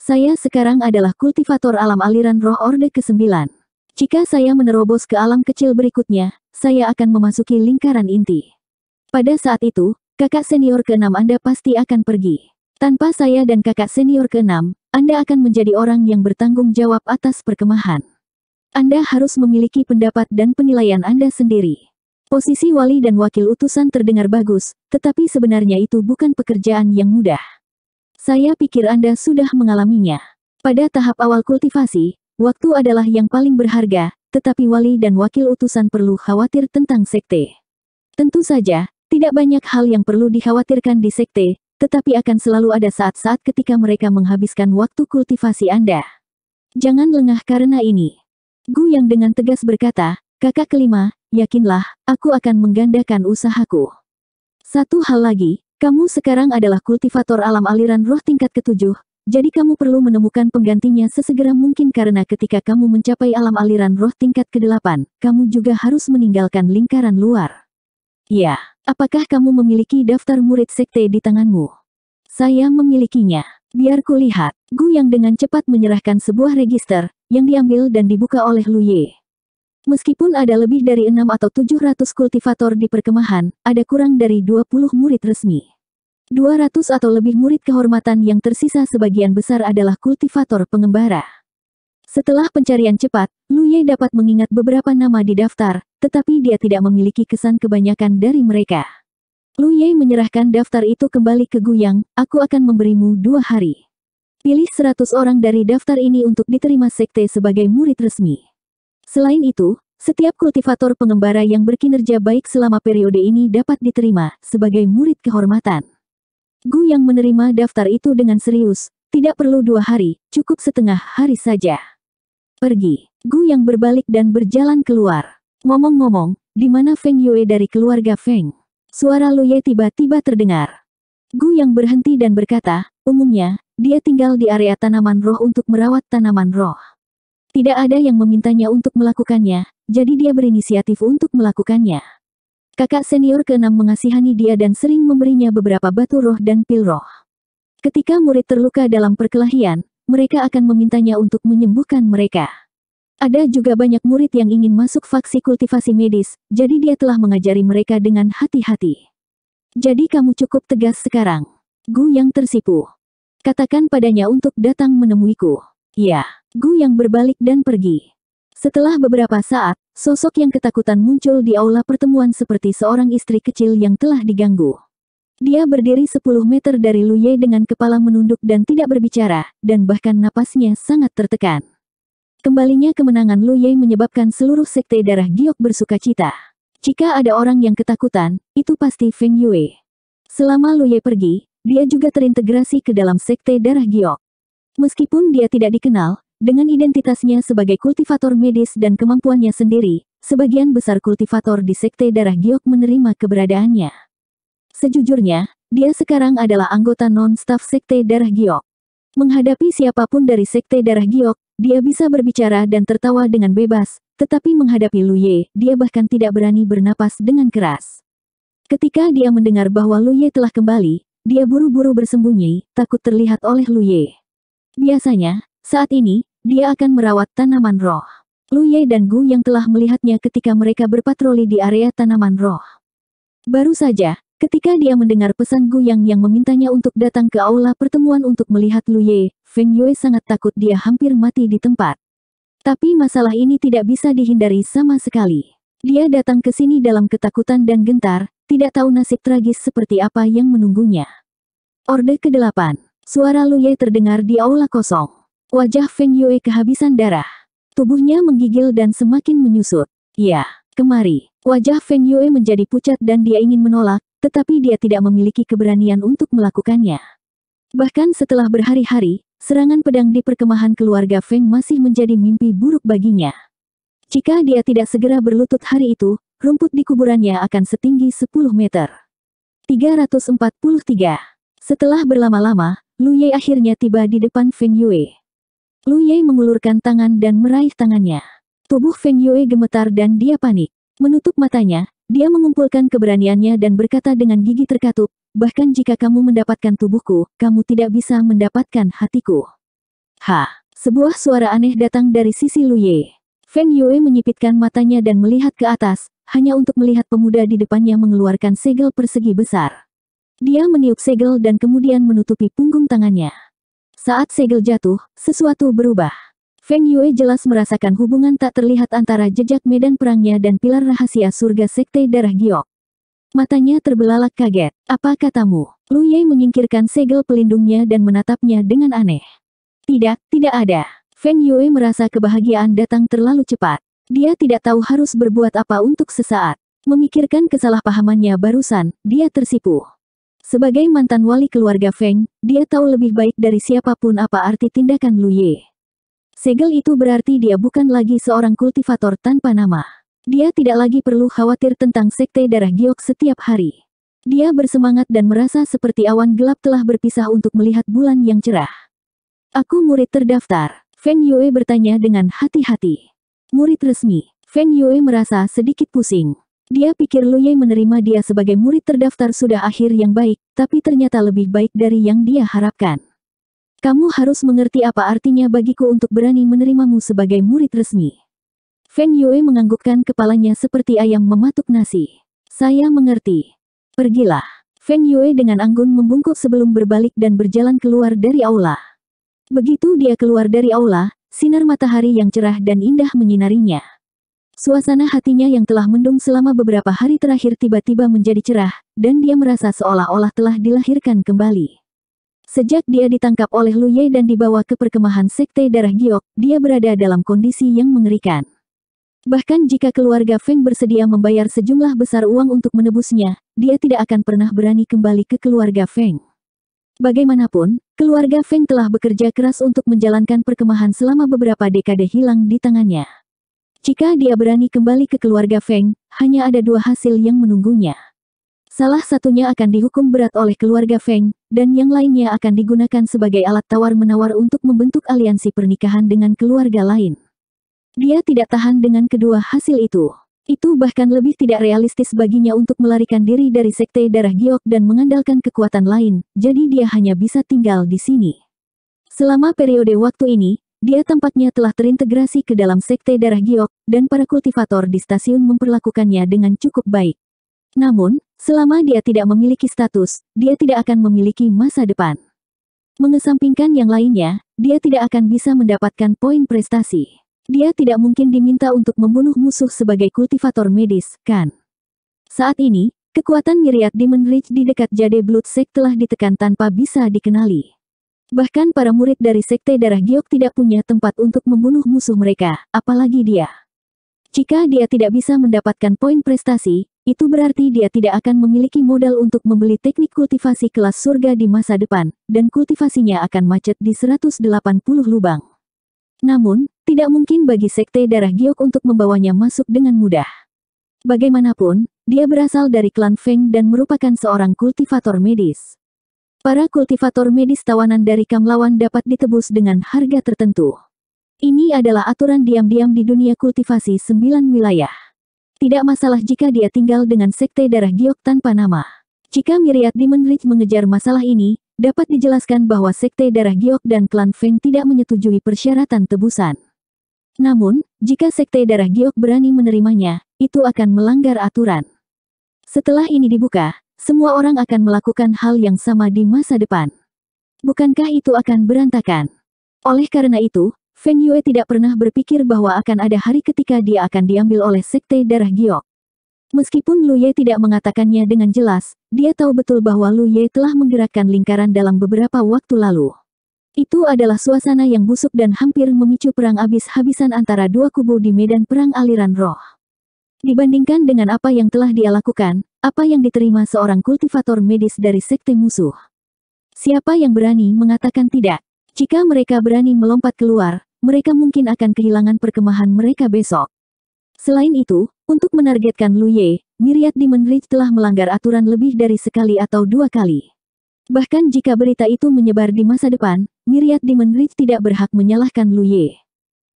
Saya sekarang adalah kultivator alam aliran roh Orde ke-9. Jika saya menerobos ke alam kecil berikutnya, saya akan memasuki lingkaran inti. Pada saat itu, kakak senior keenam Anda pasti akan pergi. Tanpa saya dan kakak senior keenam, Anda akan menjadi orang yang bertanggung jawab atas perkemahan. Anda harus memiliki pendapat dan penilaian Anda sendiri. Posisi wali dan wakil utusan terdengar bagus, tetapi sebenarnya itu bukan pekerjaan yang mudah. Saya pikir Anda sudah mengalaminya. Pada tahap awal kultivasi, waktu adalah yang paling berharga, tetapi wali dan wakil utusan perlu khawatir tentang sekte. Tentu saja, tidak banyak hal yang perlu dikhawatirkan di sekte, tetapi akan selalu ada saat-saat ketika mereka menghabiskan waktu kultivasi Anda. Jangan lengah karena ini. Gu yang dengan tegas berkata, kakak kelima, yakinlah, aku akan menggandakan usahaku. Satu hal lagi, kamu sekarang adalah kultivator alam aliran roh tingkat ketujuh, jadi kamu perlu menemukan penggantinya sesegera mungkin karena ketika kamu mencapai alam aliran roh tingkat kedelapan, kamu juga harus meninggalkan lingkaran luar. Ya, apakah kamu memiliki daftar murid sekte di tanganmu? Saya memilikinya. Biar kulihat. Gu yang dengan cepat menyerahkan sebuah register, yang diambil dan dibuka oleh Lu Ye. Meskipun ada lebih dari enam atau tujuh ratus kultivator di perkemahan, ada kurang dari dua puluh murid resmi. Dua ratus atau lebih murid kehormatan yang tersisa sebagian besar adalah kultivator pengembara. Setelah pencarian cepat, Lu Ye dapat mengingat beberapa nama di daftar, tetapi dia tidak memiliki kesan kebanyakan dari mereka. Lu Ye menyerahkan daftar itu kembali ke Guyang, aku akan memberimu dua hari. Pilih 100 orang dari daftar ini untuk diterima sekte sebagai murid resmi. Selain itu, setiap kultivator pengembara yang berkinerja baik selama periode ini dapat diterima sebagai murid kehormatan. Gu yang menerima daftar itu dengan serius, tidak perlu dua hari, cukup setengah hari saja. Pergi, Gu yang berbalik dan berjalan keluar. Ngomong-ngomong, di mana Feng Yue dari keluarga Feng? Suara Lu Luye tiba-tiba terdengar. Gu yang berhenti dan berkata, umumnya, dia tinggal di area tanaman roh untuk merawat tanaman roh. Tidak ada yang memintanya untuk melakukannya, jadi dia berinisiatif untuk melakukannya. Kakak senior keenam mengasihani dia dan sering memberinya beberapa batu roh dan pil roh. Ketika murid terluka dalam perkelahian, mereka akan memintanya untuk menyembuhkan mereka. Ada juga banyak murid yang ingin masuk faksi kultivasi medis, jadi dia telah mengajari mereka dengan hati-hati. Jadi kamu cukup tegas sekarang. Gu yang tersipu. Katakan padanya untuk datang menemuiku. Ya, Gu yang berbalik dan pergi. Setelah beberapa saat, sosok yang ketakutan muncul di aula pertemuan seperti seorang istri kecil yang telah diganggu. Dia berdiri 10 meter dari Lu Ye dengan kepala menunduk dan tidak berbicara, dan bahkan napasnya sangat tertekan. Kembalinya kemenangan Lu Ye menyebabkan seluruh sekte darah giok bersuka cita. Jika ada orang yang ketakutan, itu pasti Feng Yue. Selama Lu Ye pergi, dia juga terintegrasi ke dalam sekte darah giok. Meskipun dia tidak dikenal, dengan identitasnya sebagai kultivator medis dan kemampuannya sendiri, sebagian besar kultivator di sekte darah giok menerima keberadaannya. Sejujurnya, dia sekarang adalah anggota non staff sekte darah giok. Menghadapi siapapun dari sekte darah giok, dia bisa berbicara dan tertawa dengan bebas, tetapi menghadapi Lu Ye, dia bahkan tidak berani bernapas dengan keras. Ketika dia mendengar bahwa Lu Ye telah kembali, dia buru-buru bersembunyi, takut terlihat oleh Lu Ye. Biasanya, saat ini, dia akan merawat tanaman roh. Lu Ye dan Gu yang telah melihatnya ketika mereka berpatroli di area tanaman roh. Baru saja, ketika dia mendengar pesan Gu Yang yang memintanya untuk datang ke aula pertemuan untuk melihat Lu Ye, Feng Yue sangat takut dia hampir mati di tempat. Tapi masalah ini tidak bisa dihindari sama sekali. Dia datang ke sini dalam ketakutan dan gentar, tidak tahu nasib tragis seperti apa yang menunggunya. Orde ke-8. Suara Luye terdengar di aula kosong. Wajah Feng Yue kehabisan darah. Tubuhnya menggigil dan semakin menyusut. Ya, kemari. Wajah Feng Yue menjadi pucat dan dia ingin menolak, tetapi dia tidak memiliki keberanian untuk melakukannya. Bahkan setelah berhari-hari, serangan pedang di perkemahan keluarga Feng masih menjadi mimpi buruk baginya. Jika dia tidak segera berlutut hari itu, rumput di kuburannya akan setinggi 10 meter. 343. Setelah berlama-lama, Lu Ye akhirnya tiba di depan Feng Yue. Lu Ye mengulurkan tangan dan meraih tangannya. Tubuh Feng Yue gemetar dan dia panik. Menutup matanya, dia mengumpulkan keberaniannya dan berkata dengan gigi terkatup, bahkan jika kamu mendapatkan tubuhku, kamu tidak bisa mendapatkan hatiku. Ha! Sebuah suara aneh datang dari sisi Lu Ye. Feng Yue menyipitkan matanya dan melihat ke atas, hanya untuk melihat pemuda di depannya mengeluarkan segel persegi besar. Dia meniup segel dan kemudian menutupi punggung tangannya. Saat segel jatuh, sesuatu berubah. Feng Yue jelas merasakan hubungan tak terlihat antara jejak medan perangnya dan pilar rahasia surga sekte darah giok. Matanya terbelalak kaget. Apa katamu? Lu Ye menyingkirkan segel pelindungnya dan menatapnya dengan aneh. Tidak, tidak ada. Feng Yue merasa kebahagiaan datang terlalu cepat. Dia tidak tahu harus berbuat apa untuk sesaat. Memikirkan kesalahpahamannya barusan, dia tersipu. Sebagai mantan wali keluarga Feng, dia tahu lebih baik dari siapapun apa arti tindakan Lu Ye. Segel itu berarti dia bukan lagi seorang kultivator tanpa nama. Dia tidak lagi perlu khawatir tentang sekte darah giok setiap hari. Dia bersemangat dan merasa seperti awan gelap telah berpisah untuk melihat bulan yang cerah. Aku murid terdaftar, Feng Yue bertanya dengan hati-hati. Murid resmi. Feng Yue merasa sedikit pusing. Dia pikir Lu Ye menerima dia sebagai murid terdaftar sudah akhir yang baik, tapi ternyata lebih baik dari yang dia harapkan. Kamu harus mengerti apa artinya bagiku untuk berani menerimamu sebagai murid resmi. Feng Yue menganggukkan kepalanya seperti ayam mematuk nasi. Saya mengerti. Pergilah. Feng Yue dengan anggun membungkuk sebelum berbalik dan berjalan keluar dari aula. Begitu dia keluar dari aula, sinar matahari yang cerah dan indah menyinarinya. Suasana hatinya yang telah mendung selama beberapa hari terakhir tiba-tiba menjadi cerah, dan dia merasa seolah-olah telah dilahirkan kembali. Sejak dia ditangkap oleh Lu Ye dan dibawa ke perkemahan Sekte Darah Giok, dia berada dalam kondisi yang mengerikan. Bahkan jika keluarga Feng bersedia membayar sejumlah besar uang untuk menebusnya, dia tidak akan pernah berani kembali ke keluarga Feng. Bagaimanapun, keluarga Feng telah bekerja keras untuk menjalankan perkemahan selama beberapa dekade hilang di tangannya. Jika dia berani kembali ke keluarga Feng, hanya ada dua hasil yang menunggunya. Salah satunya akan dihukum berat oleh keluarga Feng, dan yang lainnya akan digunakan sebagai alat tawar-menawar untuk membentuk aliansi pernikahan dengan keluarga lain. Dia tidak tahan dengan kedua hasil itu. Itu bahkan lebih tidak realistis baginya untuk melarikan diri dari sekte darah giok dan mengandalkan kekuatan lain, jadi dia hanya bisa tinggal di sini. Selama periode waktu ini, dia tempatnya telah terintegrasi ke dalam sekte darah giok, dan para kultivator di stasiun memperlakukannya dengan cukup baik. Namun, selama dia tidak memiliki status, dia tidak akan memiliki masa depan. Mengesampingkan yang lainnya, dia tidak akan bisa mendapatkan poin prestasi. Dia tidak mungkin diminta untuk membunuh musuh sebagai kultivator medis, kan? Saat ini, kekuatan Myriad Demon Ridge di dekat Jade Blood Sect telah ditekan tanpa bisa dikenali. Bahkan para murid dari Sekte Darah Giok tidak punya tempat untuk membunuh musuh mereka, apalagi dia. Jika dia tidak bisa mendapatkan poin prestasi, itu berarti dia tidak akan memiliki modal untuk membeli teknik kultivasi kelas surga di masa depan, dan kultivasinya akan macet di 180 lubang. Namun, tidak mungkin bagi sekte darah giok untuk membawanya masuk dengan mudah. Bagaimanapun, dia berasal dari klan Feng dan merupakan seorang kultivator medis. Para kultivator medis tawanan dari Kamlawan dapat ditebus dengan harga tertentu. Ini adalah aturan diam-diam di dunia kultivasi sembilan wilayah. Tidak masalah jika dia tinggal dengan sekte darah giok tanpa nama. Jika Miriat Demon Ridge mengejar masalah ini, Dapat dijelaskan bahwa sekte darah Giok dan klan Feng tidak menyetujui persyaratan tebusan. Namun, jika sekte darah Giok berani menerimanya, itu akan melanggar aturan. Setelah ini dibuka, semua orang akan melakukan hal yang sama di masa depan. Bukankah itu akan berantakan? Oleh karena itu, Feng Yue tidak pernah berpikir bahwa akan ada hari ketika dia akan diambil oleh sekte darah giok. Meskipun Lu Ye tidak mengatakannya dengan jelas, dia tahu betul bahwa Lu Ye telah menggerakkan lingkaran dalam beberapa waktu lalu. Itu adalah suasana yang busuk dan hampir memicu perang habis-habisan antara dua kubu di medan perang aliran roh. Dibandingkan dengan apa yang telah dia lakukan, apa yang diterima seorang kultivator medis dari sekte musuh. Siapa yang berani mengatakan tidak? Jika mereka berani melompat keluar, mereka mungkin akan kehilangan perkemahan mereka besok. Selain itu, untuk menargetkan Lu Ye, Miriat Dimenrich telah melanggar aturan lebih dari sekali atau dua kali. Bahkan jika berita itu menyebar di masa depan, Miriat Dimenrich tidak berhak menyalahkan Lu Ye.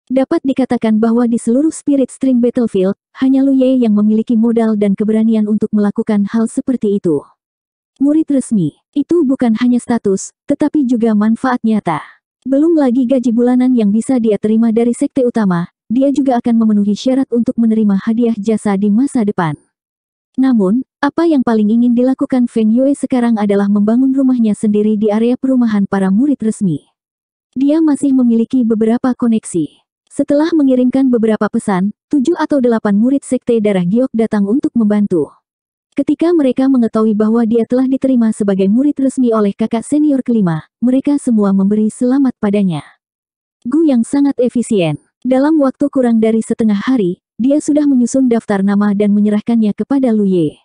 Dapat dikatakan bahwa di seluruh Spirit Stream Battlefield, hanya Lu Ye yang memiliki modal dan keberanian untuk melakukan hal seperti itu. Murid resmi, itu bukan hanya status, tetapi juga manfaat nyata. Belum lagi gaji bulanan yang bisa dia terima dari sekte utama, dia juga akan memenuhi syarat untuk menerima hadiah jasa di masa depan. Namun, apa yang paling ingin dilakukan Feng Yue sekarang adalah membangun rumahnya sendiri di area perumahan para murid resmi. Dia masih memiliki beberapa koneksi. Setelah mengirimkan beberapa pesan, tujuh atau delapan murid sekte darah giok datang untuk membantu. Ketika mereka mengetahui bahwa dia telah diterima sebagai murid resmi oleh kakak senior kelima, mereka semua memberi selamat padanya. Gu yang sangat efisien. Dalam waktu kurang dari setengah hari, dia sudah menyusun daftar nama dan menyerahkannya kepada Lu Ye.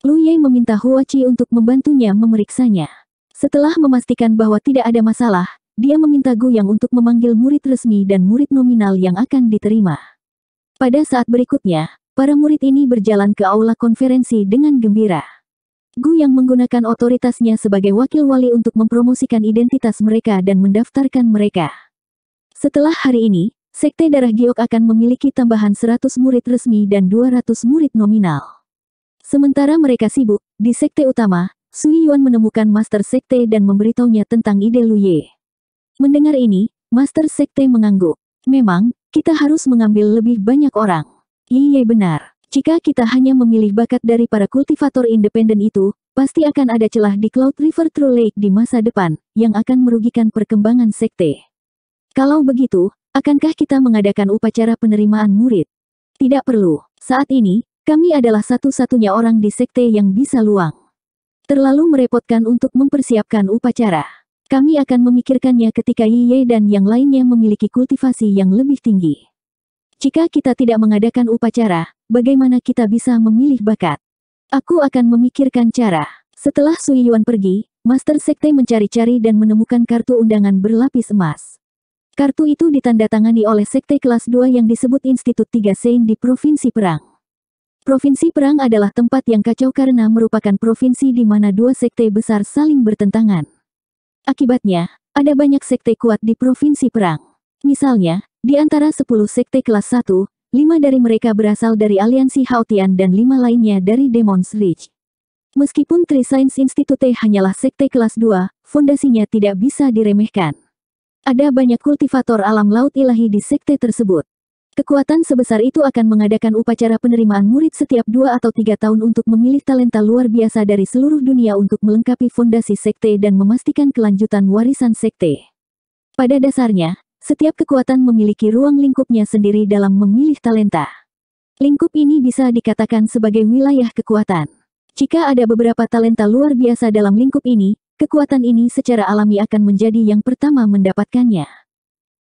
Lu Ye meminta Huachi untuk membantunya memeriksanya. Setelah memastikan bahwa tidak ada masalah, dia meminta Gu yang untuk memanggil murid resmi dan murid nominal yang akan diterima. Pada saat berikutnya, para murid ini berjalan ke aula konferensi dengan gembira. Gu yang menggunakan otoritasnya sebagai wakil wali untuk mempromosikan identitas mereka dan mendaftarkan mereka. Setelah hari ini, Sekte Darah Giok akan memiliki tambahan 100 murid resmi dan 200 murid nominal. Sementara mereka sibuk, di Sekte Utama, Sui Yuan menemukan Master Sekte dan memberitahunya tentang ide Lu Ye. Mendengar ini, Master Sekte mengangguk. Memang, kita harus mengambil lebih banyak orang. Iya, iya benar. Jika kita hanya memilih bakat dari para kultivator independen itu, pasti akan ada celah di Cloud River True Lake di masa depan, yang akan merugikan perkembangan sekte. Kalau begitu, Akankah kita mengadakan upacara penerimaan murid? Tidak perlu. Saat ini, kami adalah satu-satunya orang di sekte yang bisa luang. Terlalu merepotkan untuk mempersiapkan upacara. Kami akan memikirkannya ketika Yiye dan yang lainnya memiliki kultivasi yang lebih tinggi. Jika kita tidak mengadakan upacara, bagaimana kita bisa memilih bakat? Aku akan memikirkan cara. Setelah Sui Yuan pergi, Master Sekte mencari-cari dan menemukan kartu undangan berlapis emas. Kartu itu ditandatangani oleh sekte kelas 2 yang disebut Institut 3 Sein di Provinsi Perang. Provinsi Perang adalah tempat yang kacau karena merupakan provinsi di mana dua sekte besar saling bertentangan. Akibatnya, ada banyak sekte kuat di Provinsi Perang. Misalnya, di antara 10 sekte kelas 1, lima dari mereka berasal dari aliansi Haotian dan lima lainnya dari Demon's Ridge. Meskipun Tri Science Institute hanyalah sekte kelas 2, fondasinya tidak bisa diremehkan. Ada banyak kultivator alam laut ilahi di sekte tersebut. Kekuatan sebesar itu akan mengadakan upacara penerimaan murid setiap dua atau tiga tahun untuk memilih talenta luar biasa dari seluruh dunia untuk melengkapi fondasi sekte dan memastikan kelanjutan warisan sekte. Pada dasarnya, setiap kekuatan memiliki ruang lingkupnya sendiri dalam memilih talenta. Lingkup ini bisa dikatakan sebagai wilayah kekuatan. Jika ada beberapa talenta luar biasa dalam lingkup ini, kekuatan ini secara alami akan menjadi yang pertama mendapatkannya.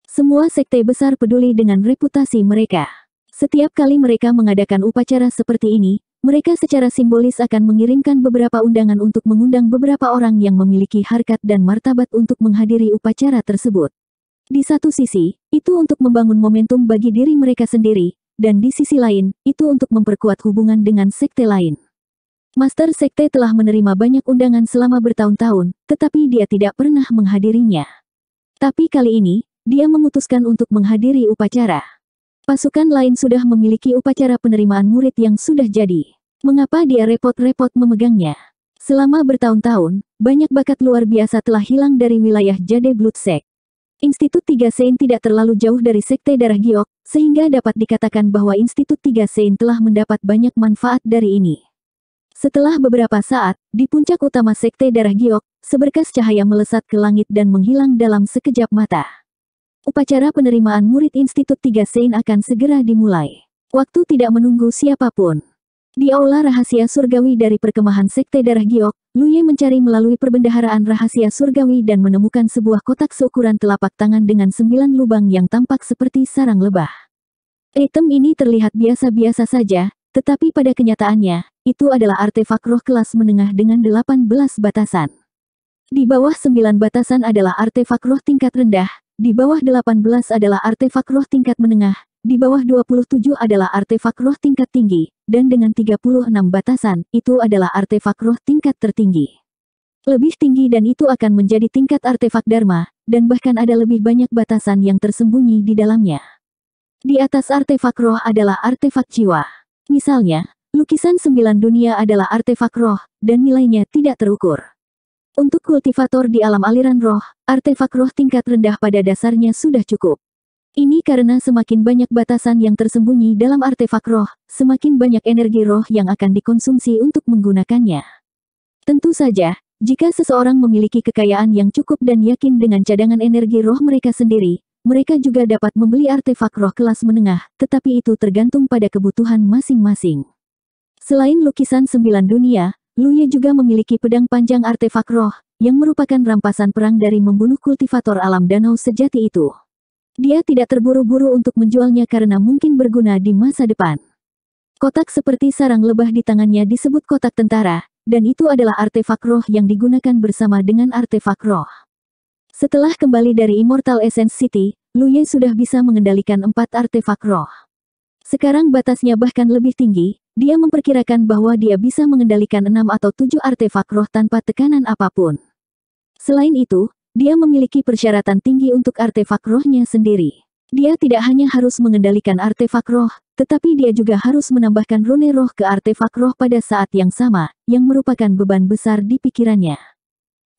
Semua sekte besar peduli dengan reputasi mereka. Setiap kali mereka mengadakan upacara seperti ini, mereka secara simbolis akan mengirimkan beberapa undangan untuk mengundang beberapa orang yang memiliki harkat dan martabat untuk menghadiri upacara tersebut. Di satu sisi, itu untuk membangun momentum bagi diri mereka sendiri, dan di sisi lain, itu untuk memperkuat hubungan dengan sekte lain. Master Sekte telah menerima banyak undangan selama bertahun-tahun, tetapi dia tidak pernah menghadirinya. Tapi kali ini, dia memutuskan untuk menghadiri upacara. Pasukan lain sudah memiliki upacara penerimaan murid yang sudah jadi. Mengapa dia repot-repot memegangnya? Selama bertahun-tahun, banyak bakat luar biasa telah hilang dari wilayah Jade Blood Institut Tiga Sein tidak terlalu jauh dari Sekte Darah Giok, sehingga dapat dikatakan bahwa Institut Tiga Sein telah mendapat banyak manfaat dari ini. Setelah beberapa saat, di puncak utama sekte darah giok, seberkas cahaya melesat ke langit dan menghilang dalam sekejap mata. Upacara penerimaan murid Institut Tiga Sein akan segera dimulai. Waktu tidak menunggu siapapun. Di aula rahasia surgawi dari perkemahan sekte darah giok, Luye mencari melalui perbendaharaan rahasia surgawi dan menemukan sebuah kotak seukuran telapak tangan dengan sembilan lubang yang tampak seperti sarang lebah. Item ini terlihat biasa-biasa saja, tetapi pada kenyataannya, itu adalah artefak roh kelas menengah dengan 18 batasan. Di bawah 9 batasan adalah artefak roh tingkat rendah, di bawah 18 adalah artefak roh tingkat menengah, di bawah 27 adalah artefak roh tingkat tinggi, dan dengan 36 batasan, itu adalah artefak roh tingkat tertinggi. Lebih tinggi dan itu akan menjadi tingkat artefak Dharma, dan bahkan ada lebih banyak batasan yang tersembunyi di dalamnya. Di atas artefak roh adalah artefak jiwa. Misalnya, lukisan sembilan dunia adalah artefak roh, dan nilainya tidak terukur. Untuk kultivator di alam aliran roh, artefak roh tingkat rendah pada dasarnya sudah cukup. Ini karena semakin banyak batasan yang tersembunyi dalam artefak roh, semakin banyak energi roh yang akan dikonsumsi untuk menggunakannya. Tentu saja, jika seseorang memiliki kekayaan yang cukup dan yakin dengan cadangan energi roh mereka sendiri, mereka juga dapat membeli artefak roh kelas menengah, tetapi itu tergantung pada kebutuhan masing-masing. Selain lukisan sembilan dunia, Luya juga memiliki pedang panjang artefak roh, yang merupakan rampasan perang dari membunuh kultivator alam danau sejati itu. Dia tidak terburu-buru untuk menjualnya karena mungkin berguna di masa depan. Kotak seperti sarang lebah di tangannya disebut kotak tentara, dan itu adalah artefak roh yang digunakan bersama dengan artefak roh. Setelah kembali dari Immortal Essence City, Lu Ye sudah bisa mengendalikan empat artefak roh. Sekarang batasnya bahkan lebih tinggi, dia memperkirakan bahwa dia bisa mengendalikan enam atau tujuh artefak roh tanpa tekanan apapun. Selain itu, dia memiliki persyaratan tinggi untuk artefak rohnya sendiri. Dia tidak hanya harus mengendalikan artefak roh, tetapi dia juga harus menambahkan rune roh ke artefak roh pada saat yang sama, yang merupakan beban besar di pikirannya.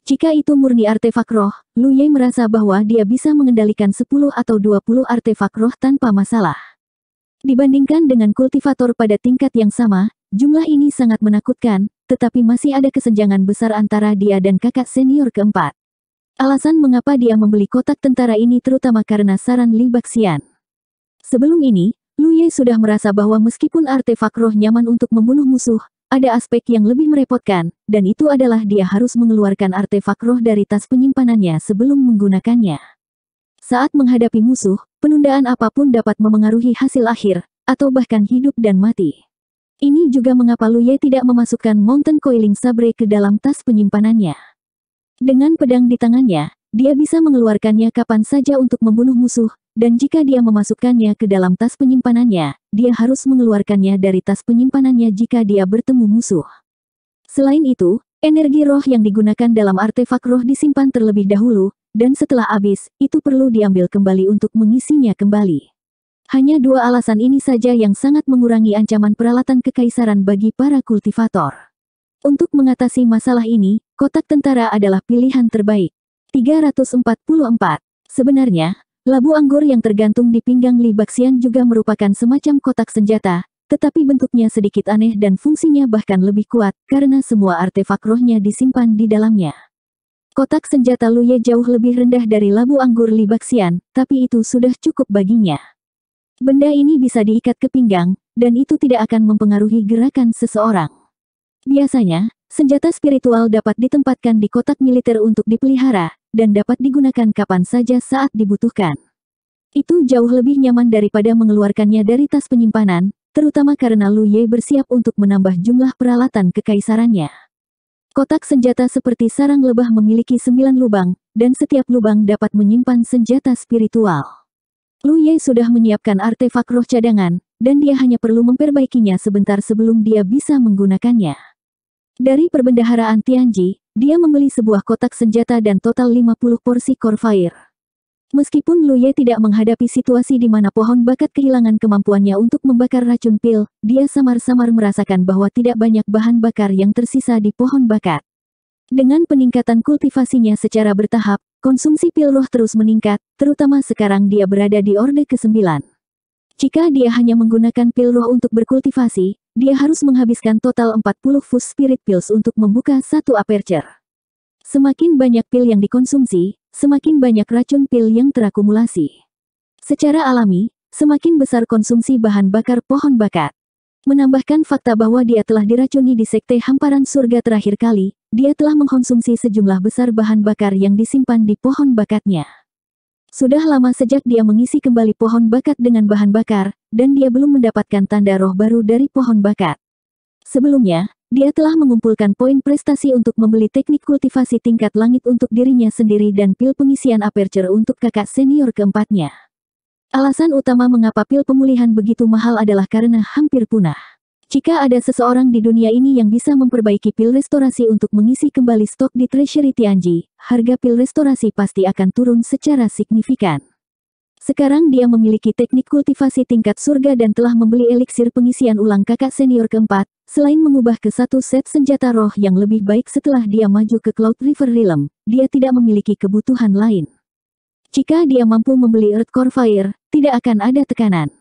Jika itu murni artefak roh, Lu Ye merasa bahwa dia bisa mengendalikan 10 atau 20 artefak roh tanpa masalah. Dibandingkan dengan kultivator pada tingkat yang sama, jumlah ini sangat menakutkan, tetapi masih ada kesenjangan besar antara dia dan kakak senior keempat. Alasan mengapa dia membeli kotak tentara ini terutama karena saran Li Baxian. Sebelum ini, Lu Ye sudah merasa bahwa meskipun artefak roh nyaman untuk membunuh musuh, ada aspek yang lebih merepotkan, dan itu adalah dia harus mengeluarkan artefak roh dari tas penyimpanannya sebelum menggunakannya. Saat menghadapi musuh, penundaan apapun dapat memengaruhi hasil akhir, atau bahkan hidup dan mati. Ini juga mengapa Luye tidak memasukkan Mountain Coiling Sabre ke dalam tas penyimpanannya. Dengan pedang di tangannya, dia bisa mengeluarkannya kapan saja untuk membunuh musuh, dan jika dia memasukkannya ke dalam tas penyimpanannya, dia harus mengeluarkannya dari tas penyimpanannya jika dia bertemu musuh. Selain itu, energi roh yang digunakan dalam artefak roh disimpan terlebih dahulu, dan setelah habis, itu perlu diambil kembali untuk mengisinya kembali. Hanya dua alasan ini saja yang sangat mengurangi ancaman peralatan kekaisaran bagi para kultivator. Untuk mengatasi masalah ini, kotak tentara adalah pilihan terbaik. 344. Sebenarnya, Labu anggur yang tergantung di pinggang Li Baxian juga merupakan semacam kotak senjata, tetapi bentuknya sedikit aneh dan fungsinya bahkan lebih kuat karena semua artefak rohnya disimpan di dalamnya. Kotak senjata Luye jauh lebih rendah dari labu anggur Li Baxian, tapi itu sudah cukup baginya. Benda ini bisa diikat ke pinggang, dan itu tidak akan mempengaruhi gerakan seseorang. Biasanya, Senjata spiritual dapat ditempatkan di kotak militer untuk dipelihara, dan dapat digunakan kapan saja saat dibutuhkan. Itu jauh lebih nyaman daripada mengeluarkannya dari tas penyimpanan, terutama karena Lu Ye bersiap untuk menambah jumlah peralatan kekaisarannya. Kotak senjata seperti sarang lebah memiliki sembilan lubang, dan setiap lubang dapat menyimpan senjata spiritual. Lu Ye sudah menyiapkan artefak roh cadangan, dan dia hanya perlu memperbaikinya sebentar sebelum dia bisa menggunakannya. Dari perbendaharaan Tianji, dia membeli sebuah kotak senjata dan total 50 porsi Corfire. Meskipun Lu Ye tidak menghadapi situasi di mana pohon bakat kehilangan kemampuannya untuk membakar racun pil, dia samar-samar merasakan bahwa tidak banyak bahan bakar yang tersisa di pohon bakat. Dengan peningkatan kultivasinya secara bertahap, konsumsi pil roh terus meningkat, terutama sekarang dia berada di orde ke-9. Jika dia hanya menggunakan pil roh untuk berkultivasi, dia harus menghabiskan total 40 fus spirit pills untuk membuka satu aperture. Semakin banyak pil yang dikonsumsi, semakin banyak racun pil yang terakumulasi. Secara alami, semakin besar konsumsi bahan bakar pohon bakat. Menambahkan fakta bahwa dia telah diracuni di sekte hamparan surga terakhir kali, dia telah mengkonsumsi sejumlah besar bahan bakar yang disimpan di pohon bakatnya. Sudah lama sejak dia mengisi kembali pohon bakat dengan bahan bakar, dan dia belum mendapatkan tanda roh baru dari pohon bakat. Sebelumnya, dia telah mengumpulkan poin prestasi untuk membeli teknik kultivasi tingkat langit untuk dirinya sendiri dan pil pengisian aperture untuk kakak senior keempatnya. Alasan utama mengapa pil pemulihan begitu mahal adalah karena hampir punah. Jika ada seseorang di dunia ini yang bisa memperbaiki pil restorasi untuk mengisi kembali stok di treasury Tianji, harga pil restorasi pasti akan turun secara signifikan. Sekarang dia memiliki teknik kultivasi tingkat surga dan telah membeli eliksir pengisian ulang kakak senior keempat, Selain mengubah ke satu set senjata roh yang lebih baik setelah dia maju ke Cloud River Realm, dia tidak memiliki kebutuhan lain. Jika dia mampu membeli Earth Core Fire, tidak akan ada tekanan.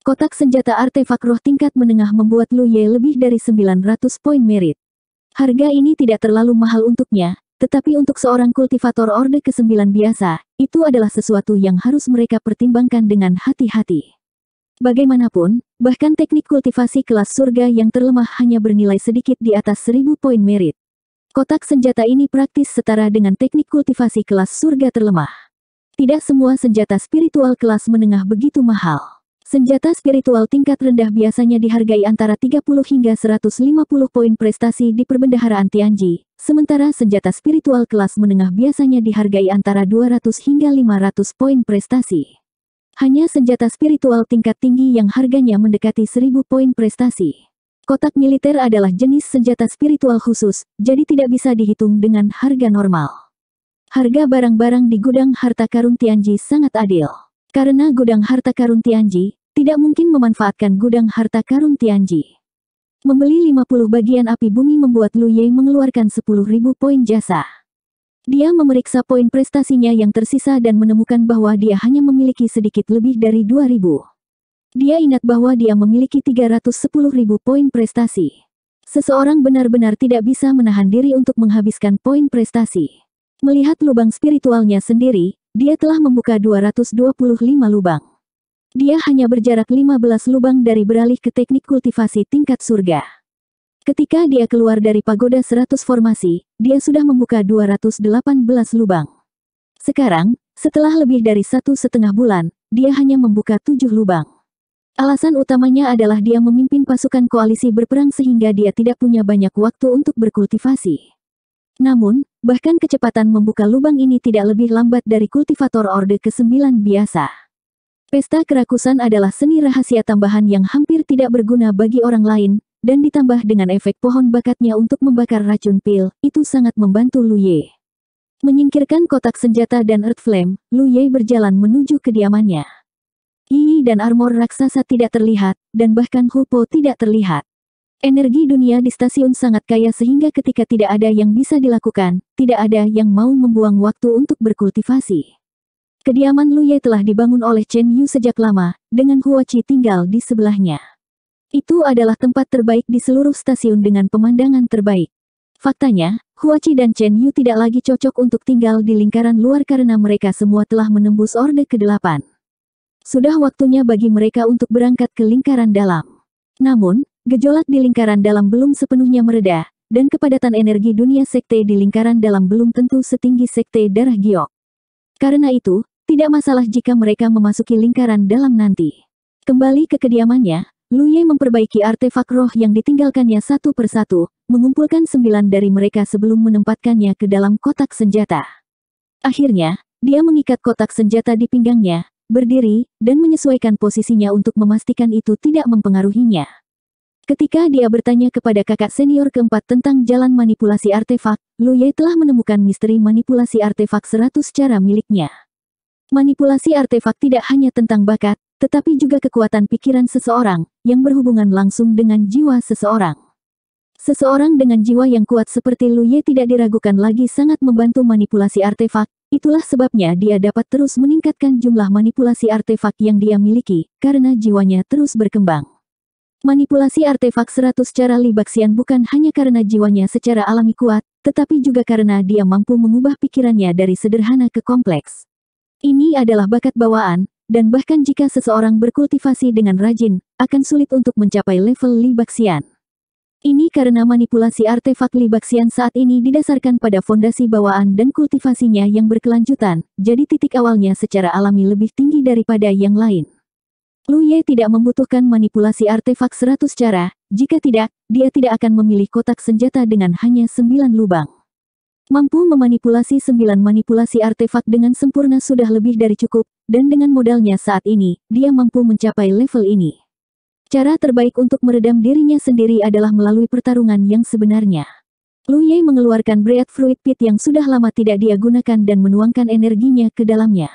Kotak senjata artefak roh tingkat menengah membuat Lu Ye lebih dari 900 poin merit. Harga ini tidak terlalu mahal untuknya, tetapi untuk seorang kultivator orde ke-9 biasa, itu adalah sesuatu yang harus mereka pertimbangkan dengan hati-hati. Bagaimanapun, bahkan teknik kultivasi kelas surga yang terlemah hanya bernilai sedikit di atas 1000 poin merit. Kotak senjata ini praktis setara dengan teknik kultivasi kelas surga terlemah. Tidak semua senjata spiritual kelas menengah begitu mahal. Senjata spiritual tingkat rendah biasanya dihargai antara 30 hingga 150 poin prestasi di perbendaharaan Tianji, sementara senjata spiritual kelas menengah biasanya dihargai antara 200 hingga 500 poin prestasi. Hanya senjata spiritual tingkat tinggi yang harganya mendekati 1000 poin prestasi. Kotak militer adalah jenis senjata spiritual khusus, jadi tidak bisa dihitung dengan harga normal. Harga barang-barang di gudang harta karun Tianji sangat adil. Karena gudang harta karun Tianji, tidak mungkin memanfaatkan gudang harta karun Tianji. Membeli 50 bagian api bumi membuat Lu Ye mengeluarkan 10.000 poin jasa. Dia memeriksa poin prestasinya yang tersisa dan menemukan bahwa dia hanya memiliki sedikit lebih dari 2.000. Dia ingat bahwa dia memiliki 310.000 poin prestasi. Seseorang benar-benar tidak bisa menahan diri untuk menghabiskan poin prestasi. Melihat lubang spiritualnya sendiri, dia telah membuka 225 lubang. Dia hanya berjarak 15 lubang dari beralih ke teknik kultivasi tingkat surga. Ketika dia keluar dari pagoda 100 formasi, dia sudah membuka 218 lubang. Sekarang, setelah lebih dari satu setengah bulan, dia hanya membuka tujuh lubang. Alasan utamanya adalah dia memimpin pasukan koalisi berperang sehingga dia tidak punya banyak waktu untuk berkultivasi. Namun, bahkan kecepatan membuka lubang ini tidak lebih lambat dari kultivator orde ke-9 biasa. Pesta kerakusan adalah seni rahasia tambahan yang hampir tidak berguna bagi orang lain, dan ditambah dengan efek pohon bakatnya untuk membakar racun pil, itu sangat membantu Ye. Menyingkirkan kotak senjata dan Earth Flame, Ye berjalan menuju kediamannya. Yi dan armor raksasa tidak terlihat, dan bahkan Hupo tidak terlihat. Energi dunia di stasiun sangat kaya sehingga ketika tidak ada yang bisa dilakukan, tidak ada yang mau membuang waktu untuk berkultivasi. Kediaman Lu Ye telah dibangun oleh Chen Yu sejak lama, dengan Huo Qi tinggal di sebelahnya. Itu adalah tempat terbaik di seluruh stasiun dengan pemandangan terbaik. Faktanya, Huo Qi dan Chen Yu tidak lagi cocok untuk tinggal di lingkaran luar karena mereka semua telah menembus Orde ke-8. Sudah waktunya bagi mereka untuk berangkat ke lingkaran dalam. Namun, gejolak di lingkaran dalam belum sepenuhnya mereda, dan kepadatan energi dunia sekte di lingkaran dalam belum tentu setinggi sekte darah giok. Karena itu, tidak masalah jika mereka memasuki lingkaran dalam nanti. Kembali ke kediamannya, Lu Ye memperbaiki artefak roh yang ditinggalkannya satu persatu, mengumpulkan sembilan dari mereka sebelum menempatkannya ke dalam kotak senjata. Akhirnya, dia mengikat kotak senjata di pinggangnya, berdiri, dan menyesuaikan posisinya untuk memastikan itu tidak mempengaruhinya. Ketika dia bertanya kepada kakak senior keempat tentang jalan manipulasi artefak, Lu Ye telah menemukan misteri manipulasi artefak 100 cara miliknya. Manipulasi artefak tidak hanya tentang bakat, tetapi juga kekuatan pikiran seseorang, yang berhubungan langsung dengan jiwa seseorang. Seseorang dengan jiwa yang kuat seperti Lu Ye tidak diragukan lagi sangat membantu manipulasi artefak, itulah sebabnya dia dapat terus meningkatkan jumlah manipulasi artefak yang dia miliki, karena jiwanya terus berkembang. Manipulasi artefak seratus cara Libaxian bukan hanya karena jiwanya secara alami kuat, tetapi juga karena dia mampu mengubah pikirannya dari sederhana ke kompleks. Ini adalah bakat bawaan, dan bahkan jika seseorang berkultivasi dengan rajin, akan sulit untuk mencapai level Libaxian. Ini karena manipulasi artefak Libaxian saat ini didasarkan pada fondasi bawaan dan kultivasinya yang berkelanjutan, jadi titik awalnya secara alami lebih tinggi daripada yang lain. Lu Ye tidak membutuhkan manipulasi artefak seratus cara, jika tidak, dia tidak akan memilih kotak senjata dengan hanya sembilan lubang mampu memanipulasi sembilan manipulasi artefak dengan sempurna sudah lebih dari cukup, dan dengan modalnya saat ini, dia mampu mencapai level ini. Cara terbaik untuk meredam dirinya sendiri adalah melalui pertarungan yang sebenarnya. Lu Ye mengeluarkan Bread Fruit Pit yang sudah lama tidak dia gunakan dan menuangkan energinya ke dalamnya.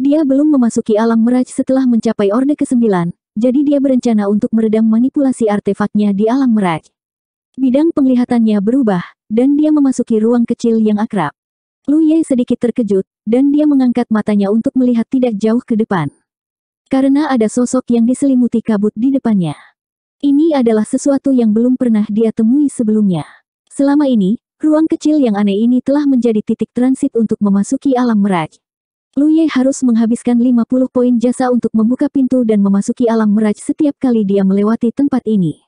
Dia belum memasuki alam meraj setelah mencapai orde ke-9, jadi dia berencana untuk meredam manipulasi artefaknya di alam meraj. Bidang penglihatannya berubah, dan dia memasuki ruang kecil yang akrab. Lu Ye sedikit terkejut, dan dia mengangkat matanya untuk melihat tidak jauh ke depan. Karena ada sosok yang diselimuti kabut di depannya. Ini adalah sesuatu yang belum pernah dia temui sebelumnya. Selama ini, ruang kecil yang aneh ini telah menjadi titik transit untuk memasuki alam meraj. Lu Ye harus menghabiskan 50 poin jasa untuk membuka pintu dan memasuki alam meraj setiap kali dia melewati tempat ini.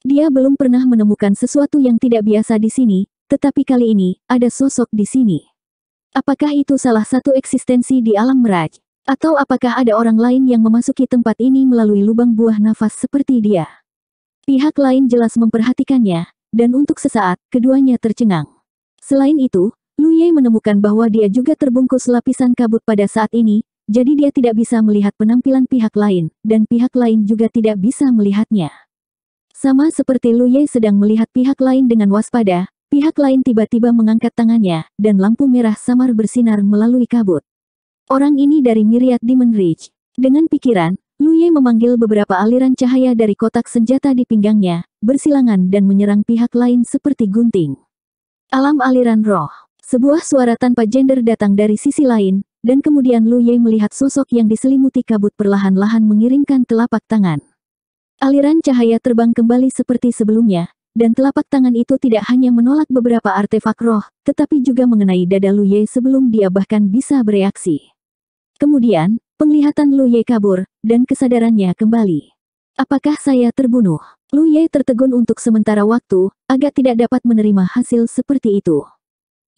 Dia belum pernah menemukan sesuatu yang tidak biasa di sini, tetapi kali ini, ada sosok di sini. Apakah itu salah satu eksistensi di alam meraj? Atau apakah ada orang lain yang memasuki tempat ini melalui lubang buah nafas seperti dia? Pihak lain jelas memperhatikannya, dan untuk sesaat, keduanya tercengang. Selain itu, Lu Ye menemukan bahwa dia juga terbungkus lapisan kabut pada saat ini, jadi dia tidak bisa melihat penampilan pihak lain, dan pihak lain juga tidak bisa melihatnya. Sama seperti Lu Ye sedang melihat pihak lain dengan waspada, pihak lain tiba-tiba mengangkat tangannya, dan lampu merah samar bersinar melalui kabut. Orang ini dari Myriad Demon Ridge. Dengan pikiran, Lu Ye memanggil beberapa aliran cahaya dari kotak senjata di pinggangnya, bersilangan dan menyerang pihak lain seperti gunting. Alam aliran roh. Sebuah suara tanpa gender datang dari sisi lain, dan kemudian Lu Ye melihat sosok yang diselimuti kabut perlahan-lahan mengirimkan telapak tangan. Aliran cahaya terbang kembali seperti sebelumnya, dan telapak tangan itu tidak hanya menolak beberapa artefak roh, tetapi juga mengenai dada Luye sebelum dia bahkan bisa bereaksi. Kemudian, penglihatan Luye kabur, dan kesadarannya kembali. Apakah saya terbunuh? Luye tertegun untuk sementara waktu, agak tidak dapat menerima hasil seperti itu.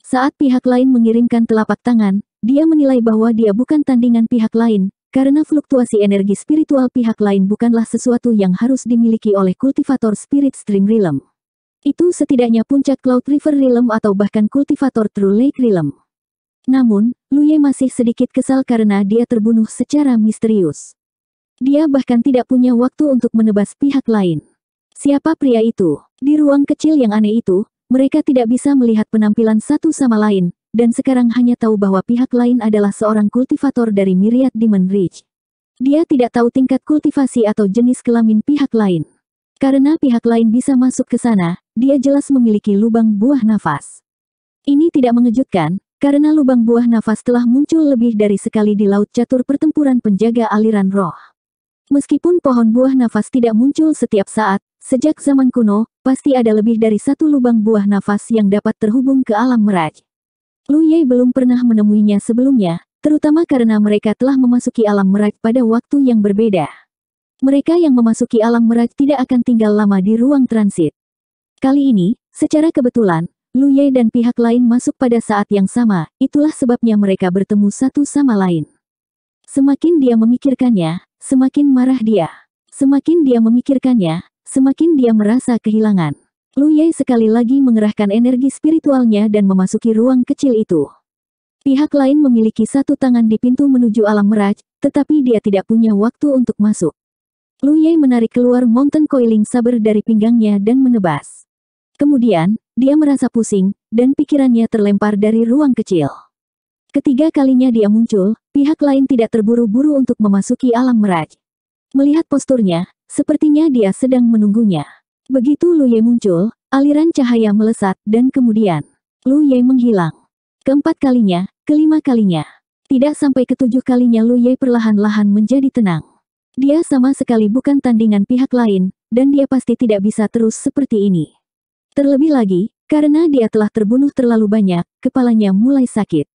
Saat pihak lain mengirimkan telapak tangan, dia menilai bahwa dia bukan tandingan pihak lain, karena fluktuasi energi spiritual pihak lain bukanlah sesuatu yang harus dimiliki oleh kultivator spirit stream realm. Itu setidaknya puncak Cloud River Realm atau bahkan kultivator True Lake Realm. Namun, Luye masih sedikit kesal karena dia terbunuh secara misterius. Dia bahkan tidak punya waktu untuk menebas pihak lain. Siapa pria itu? Di ruang kecil yang aneh itu, mereka tidak bisa melihat penampilan satu sama lain, dan sekarang hanya tahu bahwa pihak lain adalah seorang kultivator dari Myriad Demon Ridge. Dia tidak tahu tingkat kultivasi atau jenis kelamin pihak lain. Karena pihak lain bisa masuk ke sana, dia jelas memiliki lubang buah nafas. Ini tidak mengejutkan, karena lubang buah nafas telah muncul lebih dari sekali di laut catur pertempuran penjaga aliran roh. Meskipun pohon buah nafas tidak muncul setiap saat, sejak zaman kuno, pasti ada lebih dari satu lubang buah nafas yang dapat terhubung ke alam meraj. Lu Ye belum pernah menemuinya sebelumnya, terutama karena mereka telah memasuki alam merak pada waktu yang berbeda. Mereka yang memasuki alam merak tidak akan tinggal lama di ruang transit. Kali ini, secara kebetulan, Lu Ye dan pihak lain masuk pada saat yang sama, itulah sebabnya mereka bertemu satu sama lain. Semakin dia memikirkannya, semakin marah dia. Semakin dia memikirkannya, semakin dia merasa kehilangan. Lu Ye sekali lagi mengerahkan energi spiritualnya dan memasuki ruang kecil itu. Pihak lain memiliki satu tangan di pintu menuju alam meraj, tetapi dia tidak punya waktu untuk masuk. Lu Ye menarik keluar mountain coiling saber dari pinggangnya dan menebas. Kemudian, dia merasa pusing, dan pikirannya terlempar dari ruang kecil. Ketiga kalinya dia muncul, pihak lain tidak terburu-buru untuk memasuki alam meraj. Melihat posturnya, sepertinya dia sedang menunggunya. Begitu Lu Ye muncul, aliran cahaya melesat dan kemudian Lu Ye menghilang. Keempat kalinya, kelima kalinya. Tidak sampai ketujuh kalinya Lu Ye perlahan-lahan menjadi tenang. Dia sama sekali bukan tandingan pihak lain, dan dia pasti tidak bisa terus seperti ini. Terlebih lagi, karena dia telah terbunuh terlalu banyak, kepalanya mulai sakit.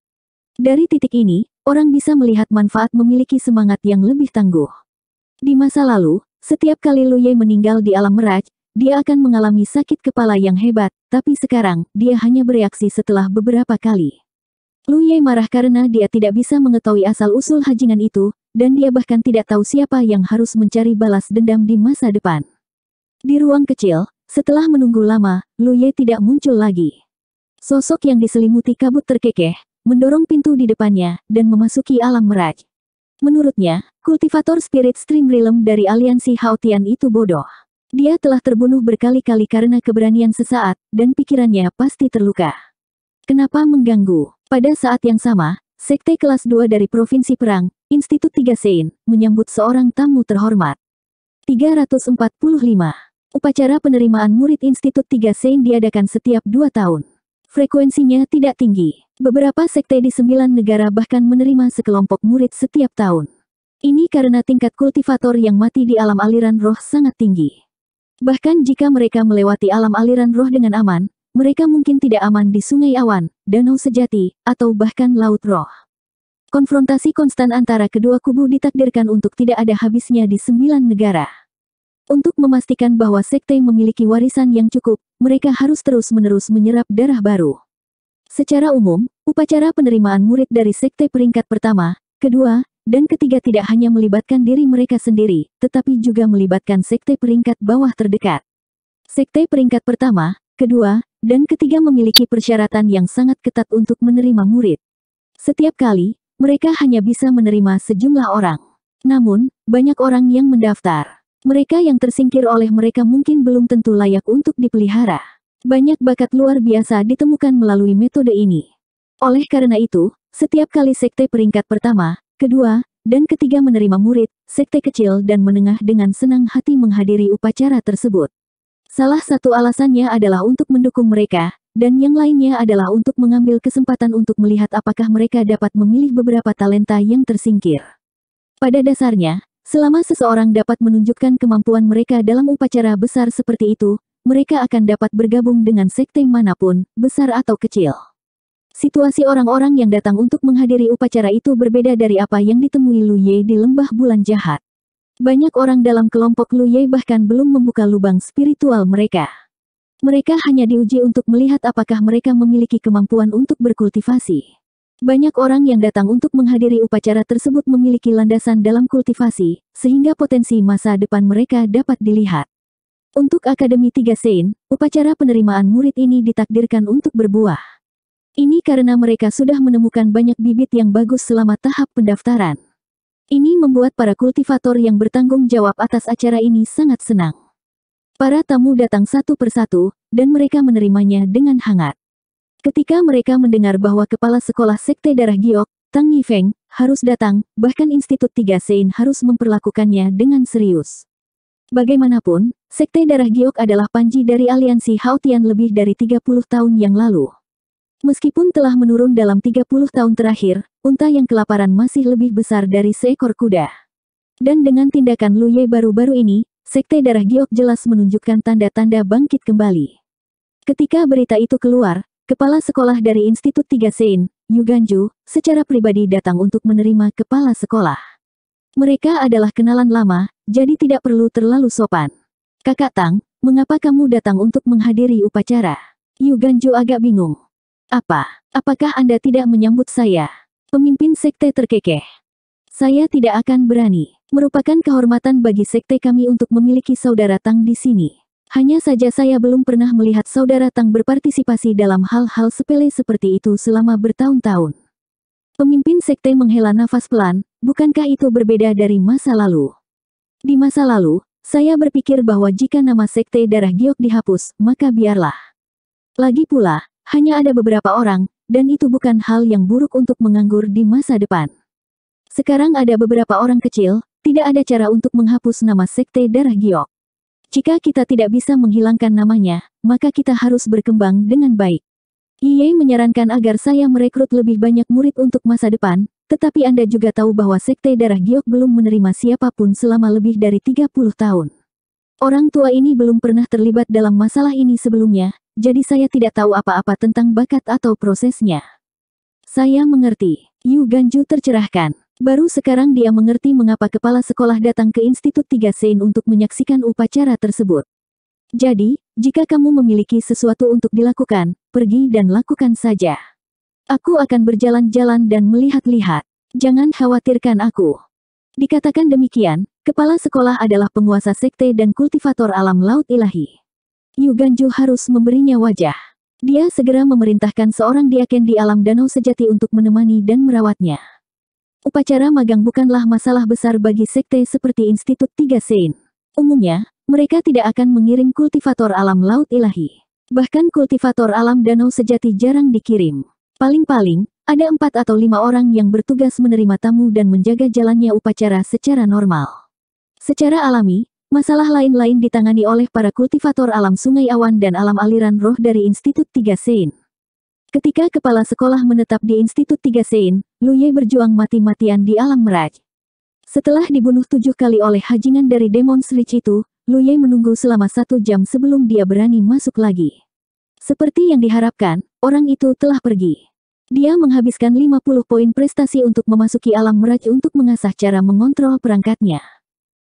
Dari titik ini, orang bisa melihat manfaat memiliki semangat yang lebih tangguh. Di masa lalu, setiap kali Lu Ye meninggal di alam meraj, dia akan mengalami sakit kepala yang hebat, tapi sekarang, dia hanya bereaksi setelah beberapa kali. Lu Ye marah karena dia tidak bisa mengetahui asal-usul hajingan itu, dan dia bahkan tidak tahu siapa yang harus mencari balas dendam di masa depan. Di ruang kecil, setelah menunggu lama, Lu Ye tidak muncul lagi. Sosok yang diselimuti kabut terkekeh, mendorong pintu di depannya, dan memasuki alam meraj. Menurutnya, kultivator spirit stream realm dari aliansi Haotian itu bodoh. Dia telah terbunuh berkali-kali karena keberanian sesaat, dan pikirannya pasti terluka. Kenapa mengganggu? Pada saat yang sama, Sekte kelas 2 dari Provinsi Perang, Institut Tiga Sein, menyambut seorang tamu terhormat. 345. Upacara penerimaan murid Institut Tiga Sein diadakan setiap dua tahun. Frekuensinya tidak tinggi. Beberapa sekte di sembilan negara bahkan menerima sekelompok murid setiap tahun. Ini karena tingkat kultivator yang mati di alam aliran roh sangat tinggi. Bahkan jika mereka melewati alam aliran roh dengan aman, mereka mungkin tidak aman di sungai awan, danau sejati, atau bahkan laut roh. Konfrontasi konstan antara kedua kubu ditakdirkan untuk tidak ada habisnya di sembilan negara. Untuk memastikan bahwa sekte memiliki warisan yang cukup, mereka harus terus-menerus menyerap darah baru. Secara umum, upacara penerimaan murid dari sekte peringkat pertama, kedua, dan ketiga tidak hanya melibatkan diri mereka sendiri, tetapi juga melibatkan sekte peringkat bawah terdekat. Sekte peringkat pertama, kedua, dan ketiga memiliki persyaratan yang sangat ketat untuk menerima murid. Setiap kali, mereka hanya bisa menerima sejumlah orang. Namun, banyak orang yang mendaftar. Mereka yang tersingkir oleh mereka mungkin belum tentu layak untuk dipelihara. Banyak bakat luar biasa ditemukan melalui metode ini. Oleh karena itu, setiap kali sekte peringkat pertama, kedua, dan ketiga menerima murid, sekte kecil dan menengah dengan senang hati menghadiri upacara tersebut. Salah satu alasannya adalah untuk mendukung mereka, dan yang lainnya adalah untuk mengambil kesempatan untuk melihat apakah mereka dapat memilih beberapa talenta yang tersingkir. Pada dasarnya, selama seseorang dapat menunjukkan kemampuan mereka dalam upacara besar seperti itu, mereka akan dapat bergabung dengan sekte manapun, besar atau kecil. Situasi orang-orang yang datang untuk menghadiri upacara itu berbeda dari apa yang ditemui Lu Ye di lembah bulan jahat. Banyak orang dalam kelompok Lu Ye bahkan belum membuka lubang spiritual mereka. Mereka hanya diuji untuk melihat apakah mereka memiliki kemampuan untuk berkultivasi. Banyak orang yang datang untuk menghadiri upacara tersebut memiliki landasan dalam kultivasi, sehingga potensi masa depan mereka dapat dilihat. Untuk Akademi Tiga Sein, upacara penerimaan murid ini ditakdirkan untuk berbuah. Ini karena mereka sudah menemukan banyak bibit yang bagus selama tahap pendaftaran. Ini membuat para kultivator yang bertanggung jawab atas acara ini sangat senang. Para tamu datang satu persatu, dan mereka menerimanya dengan hangat. Ketika mereka mendengar bahwa kepala sekolah sekte darah giok, Tang Yifeng, harus datang, bahkan Institut Tiga Sein harus memperlakukannya dengan serius. Bagaimanapun, sekte darah giok adalah panji dari aliansi Tian lebih dari 30 tahun yang lalu. Meskipun telah menurun dalam 30 tahun terakhir, unta yang kelaparan masih lebih besar dari seekor kuda. Dan dengan tindakan Luye baru-baru ini, sekte darah giok jelas menunjukkan tanda-tanda bangkit kembali. Ketika berita itu keluar, kepala sekolah dari Institut 3 Sein, Yuganju, secara pribadi datang untuk menerima kepala sekolah. Mereka adalah kenalan lama, jadi tidak perlu terlalu sopan. Kakak Tang, mengapa kamu datang untuk menghadiri upacara? Yu Yuganju agak bingung. Apa? Apakah Anda tidak menyambut saya? Pemimpin sekte terkekeh. Saya tidak akan berani. Merupakan kehormatan bagi sekte kami untuk memiliki saudara Tang di sini. Hanya saja saya belum pernah melihat saudara Tang berpartisipasi dalam hal-hal sepele seperti itu selama bertahun-tahun. Pemimpin sekte menghela nafas pelan, bukankah itu berbeda dari masa lalu? Di masa lalu, saya berpikir bahwa jika nama sekte darah giok dihapus, maka biarlah. Lagi pula, hanya ada beberapa orang, dan itu bukan hal yang buruk untuk menganggur di masa depan. Sekarang ada beberapa orang kecil, tidak ada cara untuk menghapus nama sekte darah giok. Jika kita tidak bisa menghilangkan namanya, maka kita harus berkembang dengan baik. Iye menyarankan agar saya merekrut lebih banyak murid untuk masa depan, tetapi Anda juga tahu bahwa sekte darah giok belum menerima siapapun selama lebih dari 30 tahun. Orang tua ini belum pernah terlibat dalam masalah ini sebelumnya, jadi saya tidak tahu apa-apa tentang bakat atau prosesnya. Saya mengerti. Yu Ganju tercerahkan. Baru sekarang dia mengerti mengapa kepala sekolah datang ke Institut Tiga Sein untuk menyaksikan upacara tersebut. Jadi, jika kamu memiliki sesuatu untuk dilakukan, pergi dan lakukan saja. Aku akan berjalan-jalan dan melihat-lihat. Jangan khawatirkan aku. Dikatakan demikian, kepala sekolah adalah penguasa sekte dan kultivator alam laut ilahi. Yu Ganju harus memberinya wajah. Dia segera memerintahkan seorang diaken di alam danau sejati untuk menemani dan merawatnya. Upacara magang bukanlah masalah besar bagi sekte seperti Institut Tiga Sein. Umumnya, mereka tidak akan mengirim kultivator alam laut ilahi. Bahkan kultivator alam danau sejati jarang dikirim. Paling-paling, ada empat atau lima orang yang bertugas menerima tamu dan menjaga jalannya upacara secara normal. Secara alami, Masalah lain-lain ditangani oleh para kultivator alam sungai awan dan alam aliran roh dari Institut Tiga Sein. Ketika kepala sekolah menetap di Institut Tiga Sein, Lu Ye berjuang mati-matian di alam meraj. Setelah dibunuh tujuh kali oleh hajingan dari demon Rich itu, Lu Ye menunggu selama satu jam sebelum dia berani masuk lagi. Seperti yang diharapkan, orang itu telah pergi. Dia menghabiskan 50 poin prestasi untuk memasuki alam meraj untuk mengasah cara mengontrol perangkatnya.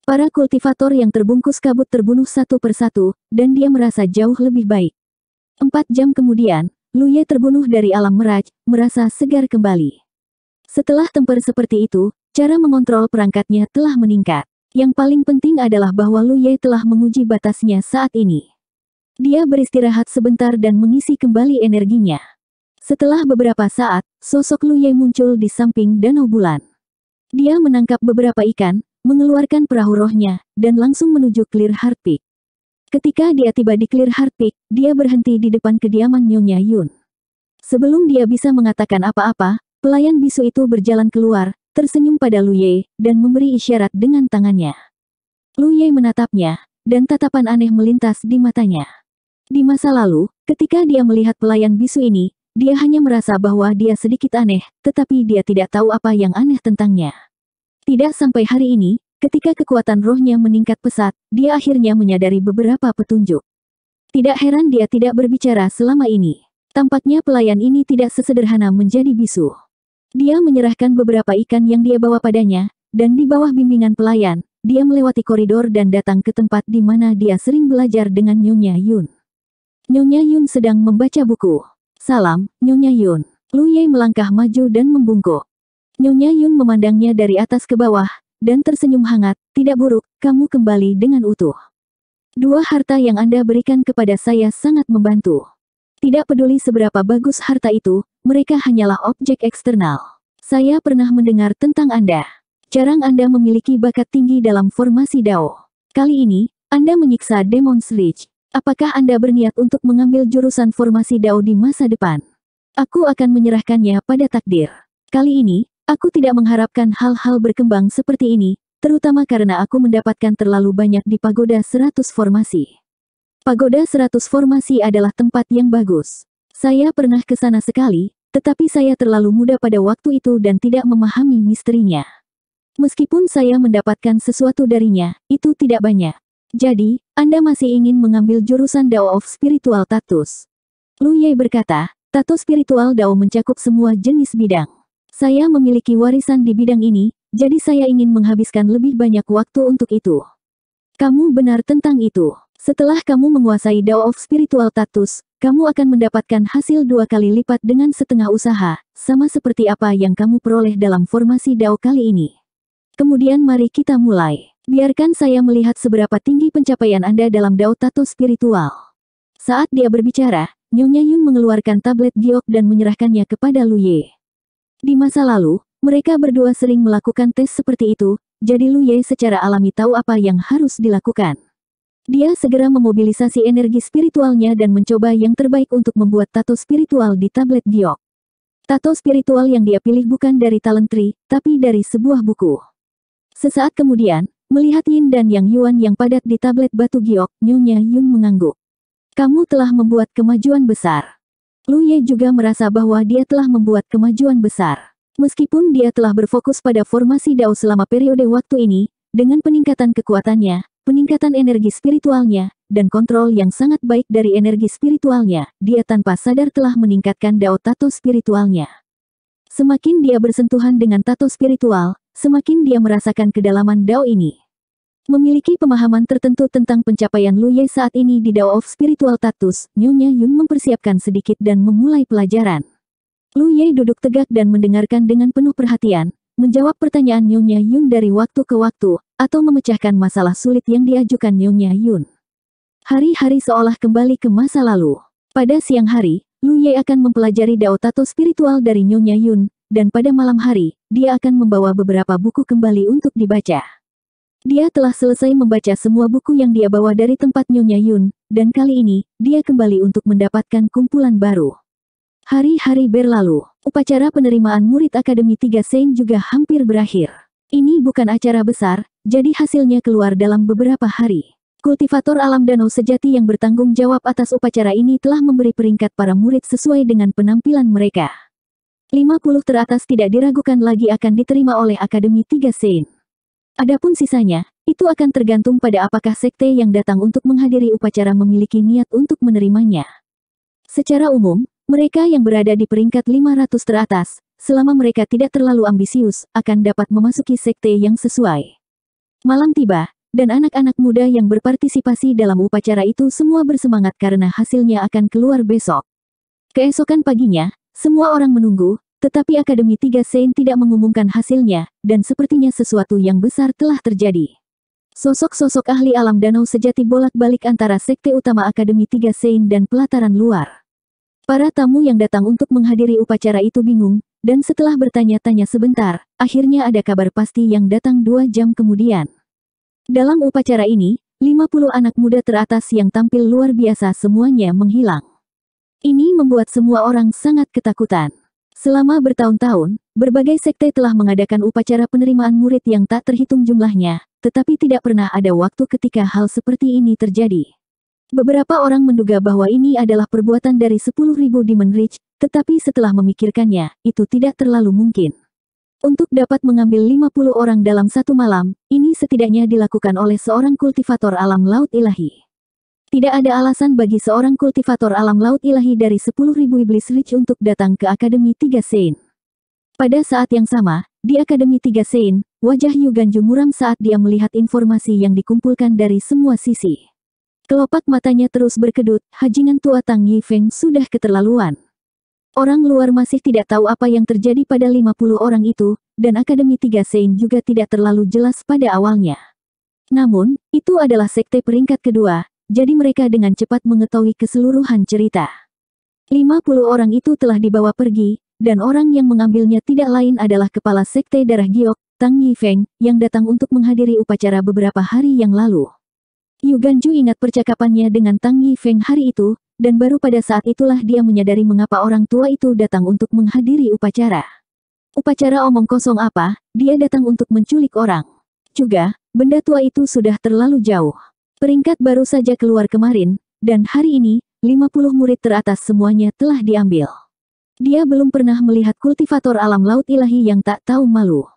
Para kultivator yang terbungkus kabut terbunuh satu persatu, dan dia merasa jauh lebih baik. Empat jam kemudian, Luye terbunuh dari alam meraj, merasa segar kembali. Setelah temper seperti itu, cara mengontrol perangkatnya telah meningkat. Yang paling penting adalah bahwa Luye telah menguji batasnya saat ini. Dia beristirahat sebentar dan mengisi kembali energinya. Setelah beberapa saat, sosok Luye muncul di samping danau bulan. Dia menangkap beberapa ikan, mengeluarkan perahu rohnya, dan langsung menuju Clear Heart Peak. Ketika dia tiba di Clear Heart Peak, dia berhenti di depan kediaman Nyonya Yun. Sebelum dia bisa mengatakan apa-apa, pelayan bisu itu berjalan keluar, tersenyum pada Lu Ye, dan memberi isyarat dengan tangannya. Lu Ye menatapnya, dan tatapan aneh melintas di matanya. Di masa lalu, ketika dia melihat pelayan bisu ini, dia hanya merasa bahwa dia sedikit aneh, tetapi dia tidak tahu apa yang aneh tentangnya. Tidak sampai hari ini, ketika kekuatan rohnya meningkat pesat, dia akhirnya menyadari beberapa petunjuk. Tidak heran dia tidak berbicara selama ini. Tampaknya pelayan ini tidak sesederhana menjadi bisu. Dia menyerahkan beberapa ikan yang dia bawa padanya, dan di bawah bimbingan pelayan, dia melewati koridor dan datang ke tempat di mana dia sering belajar dengan Nyonya Yun. Nyonya Yun sedang membaca buku. Salam, Nyonya Yun. Lu Ye melangkah maju dan membungkuk. Nyonya Yun memandangnya dari atas ke bawah, dan tersenyum hangat, tidak buruk, kamu kembali dengan utuh. Dua harta yang Anda berikan kepada saya sangat membantu. Tidak peduli seberapa bagus harta itu, mereka hanyalah objek eksternal. Saya pernah mendengar tentang Anda. Jarang Anda memiliki bakat tinggi dalam formasi DAO. Kali ini, Anda menyiksa Demon Sledge. Apakah Anda berniat untuk mengambil jurusan formasi DAO di masa depan? Aku akan menyerahkannya pada takdir. Kali ini, Aku tidak mengharapkan hal-hal berkembang seperti ini, terutama karena aku mendapatkan terlalu banyak di Pagoda Seratus Formasi. Pagoda Seratus Formasi adalah tempat yang bagus. Saya pernah ke sana sekali, tetapi saya terlalu muda pada waktu itu dan tidak memahami misterinya. Meskipun saya mendapatkan sesuatu darinya, itu tidak banyak. Jadi, Anda masih ingin mengambil jurusan Dao of Spiritual Tatus. Lu Ye berkata, tato spiritual Dao mencakup semua jenis bidang. Saya memiliki warisan di bidang ini, jadi saya ingin menghabiskan lebih banyak waktu untuk itu. Kamu benar tentang itu. Setelah kamu menguasai Dao of Spiritual Tatus, kamu akan mendapatkan hasil dua kali lipat dengan setengah usaha, sama seperti apa yang kamu peroleh dalam formasi Dao kali ini. Kemudian mari kita mulai. Biarkan saya melihat seberapa tinggi pencapaian Anda dalam Dao Tato Spiritual. Saat dia berbicara, Nyonya Yun mengeluarkan tablet giok dan menyerahkannya kepada Ye. Di masa lalu, mereka berdua sering melakukan tes seperti itu, jadi Lu Ye secara alami tahu apa yang harus dilakukan. Dia segera memobilisasi energi spiritualnya dan mencoba yang terbaik untuk membuat tato spiritual di tablet giok. Tato spiritual yang dia pilih bukan dari talent tree, tapi dari sebuah buku. Sesaat kemudian, melihat Yin dan Yang Yuan yang padat di tablet batu giok, Nyonya Yun mengangguk. Kamu telah membuat kemajuan besar. Lu Ye juga merasa bahwa dia telah membuat kemajuan besar. Meskipun dia telah berfokus pada formasi Dao selama periode waktu ini, dengan peningkatan kekuatannya, peningkatan energi spiritualnya, dan kontrol yang sangat baik dari energi spiritualnya, dia tanpa sadar telah meningkatkan Dao Tato spiritualnya. Semakin dia bersentuhan dengan tato spiritual, semakin dia merasakan kedalaman Dao ini. Memiliki pemahaman tertentu tentang pencapaian Lu Ye saat ini di Dao of Spiritual Tatus, Nyonya Yun mempersiapkan sedikit dan memulai pelajaran. Lu Ye duduk tegak dan mendengarkan dengan penuh perhatian, menjawab pertanyaan Nyonya Yun dari waktu ke waktu, atau memecahkan masalah sulit yang diajukan Nyonya Yun. Hari-hari seolah kembali ke masa lalu. Pada siang hari, Lu Ye akan mempelajari Dao Tato spiritual dari Nyonya Yun, dan pada malam hari, dia akan membawa beberapa buku kembali untuk dibaca. Dia telah selesai membaca semua buku yang dia bawa dari tempat Nyonya Yun, dan kali ini, dia kembali untuk mendapatkan kumpulan baru. Hari-hari berlalu, upacara penerimaan murid Akademi 3 Sen juga hampir berakhir. Ini bukan acara besar, jadi hasilnya keluar dalam beberapa hari. Kultivator alam danau sejati yang bertanggung jawab atas upacara ini telah memberi peringkat para murid sesuai dengan penampilan mereka. 50 teratas tidak diragukan lagi akan diterima oleh Akademi 3 Sen. Adapun sisanya, itu akan tergantung pada apakah sekte yang datang untuk menghadiri upacara memiliki niat untuk menerimanya. Secara umum, mereka yang berada di peringkat 500 teratas, selama mereka tidak terlalu ambisius, akan dapat memasuki sekte yang sesuai. Malam tiba, dan anak-anak muda yang berpartisipasi dalam upacara itu semua bersemangat karena hasilnya akan keluar besok. Keesokan paginya, semua orang menunggu, tetapi Akademi Tiga Saint tidak mengumumkan hasilnya, dan sepertinya sesuatu yang besar telah terjadi. Sosok-sosok ahli alam danau sejati bolak-balik antara sekte utama Akademi Tiga Saint dan pelataran luar. Para tamu yang datang untuk menghadiri upacara itu bingung, dan setelah bertanya-tanya sebentar, akhirnya ada kabar pasti yang datang dua jam kemudian. Dalam upacara ini, 50 anak muda teratas yang tampil luar biasa semuanya menghilang. Ini membuat semua orang sangat ketakutan. Selama bertahun-tahun, berbagai sekte telah mengadakan upacara penerimaan murid yang tak terhitung jumlahnya, tetapi tidak pernah ada waktu ketika hal seperti ini terjadi. Beberapa orang menduga bahwa ini adalah perbuatan dari 10.000 Demon Rich, tetapi setelah memikirkannya, itu tidak terlalu mungkin. Untuk dapat mengambil 50 orang dalam satu malam, ini setidaknya dilakukan oleh seorang kultivator alam laut ilahi. Tidak ada alasan bagi seorang kultivator alam laut ilahi dari 10.000 iblis rich untuk datang ke Akademi Tiga Sein. Pada saat yang sama, di Akademi Tiga Sein, wajah Yuganju muram saat dia melihat informasi yang dikumpulkan dari semua sisi. Kelopak matanya terus berkedut, hajingan tua Tang Feng sudah keterlaluan. Orang luar masih tidak tahu apa yang terjadi pada 50 orang itu, dan Akademi Tiga Sein juga tidak terlalu jelas pada awalnya. Namun, itu adalah sekte peringkat kedua, jadi mereka dengan cepat mengetahui keseluruhan cerita. 50 orang itu telah dibawa pergi, dan orang yang mengambilnya tidak lain adalah kepala sekte darah giok, Tang Yifeng, yang datang untuk menghadiri upacara beberapa hari yang lalu. Yu Ganju ingat percakapannya dengan Tang Yifeng hari itu, dan baru pada saat itulah dia menyadari mengapa orang tua itu datang untuk menghadiri upacara. Upacara omong kosong apa, dia datang untuk menculik orang. Juga, benda tua itu sudah terlalu jauh. Peringkat baru saja keluar kemarin, dan hari ini, 50 murid teratas semuanya telah diambil. Dia belum pernah melihat kultivator alam laut ilahi yang tak tahu malu.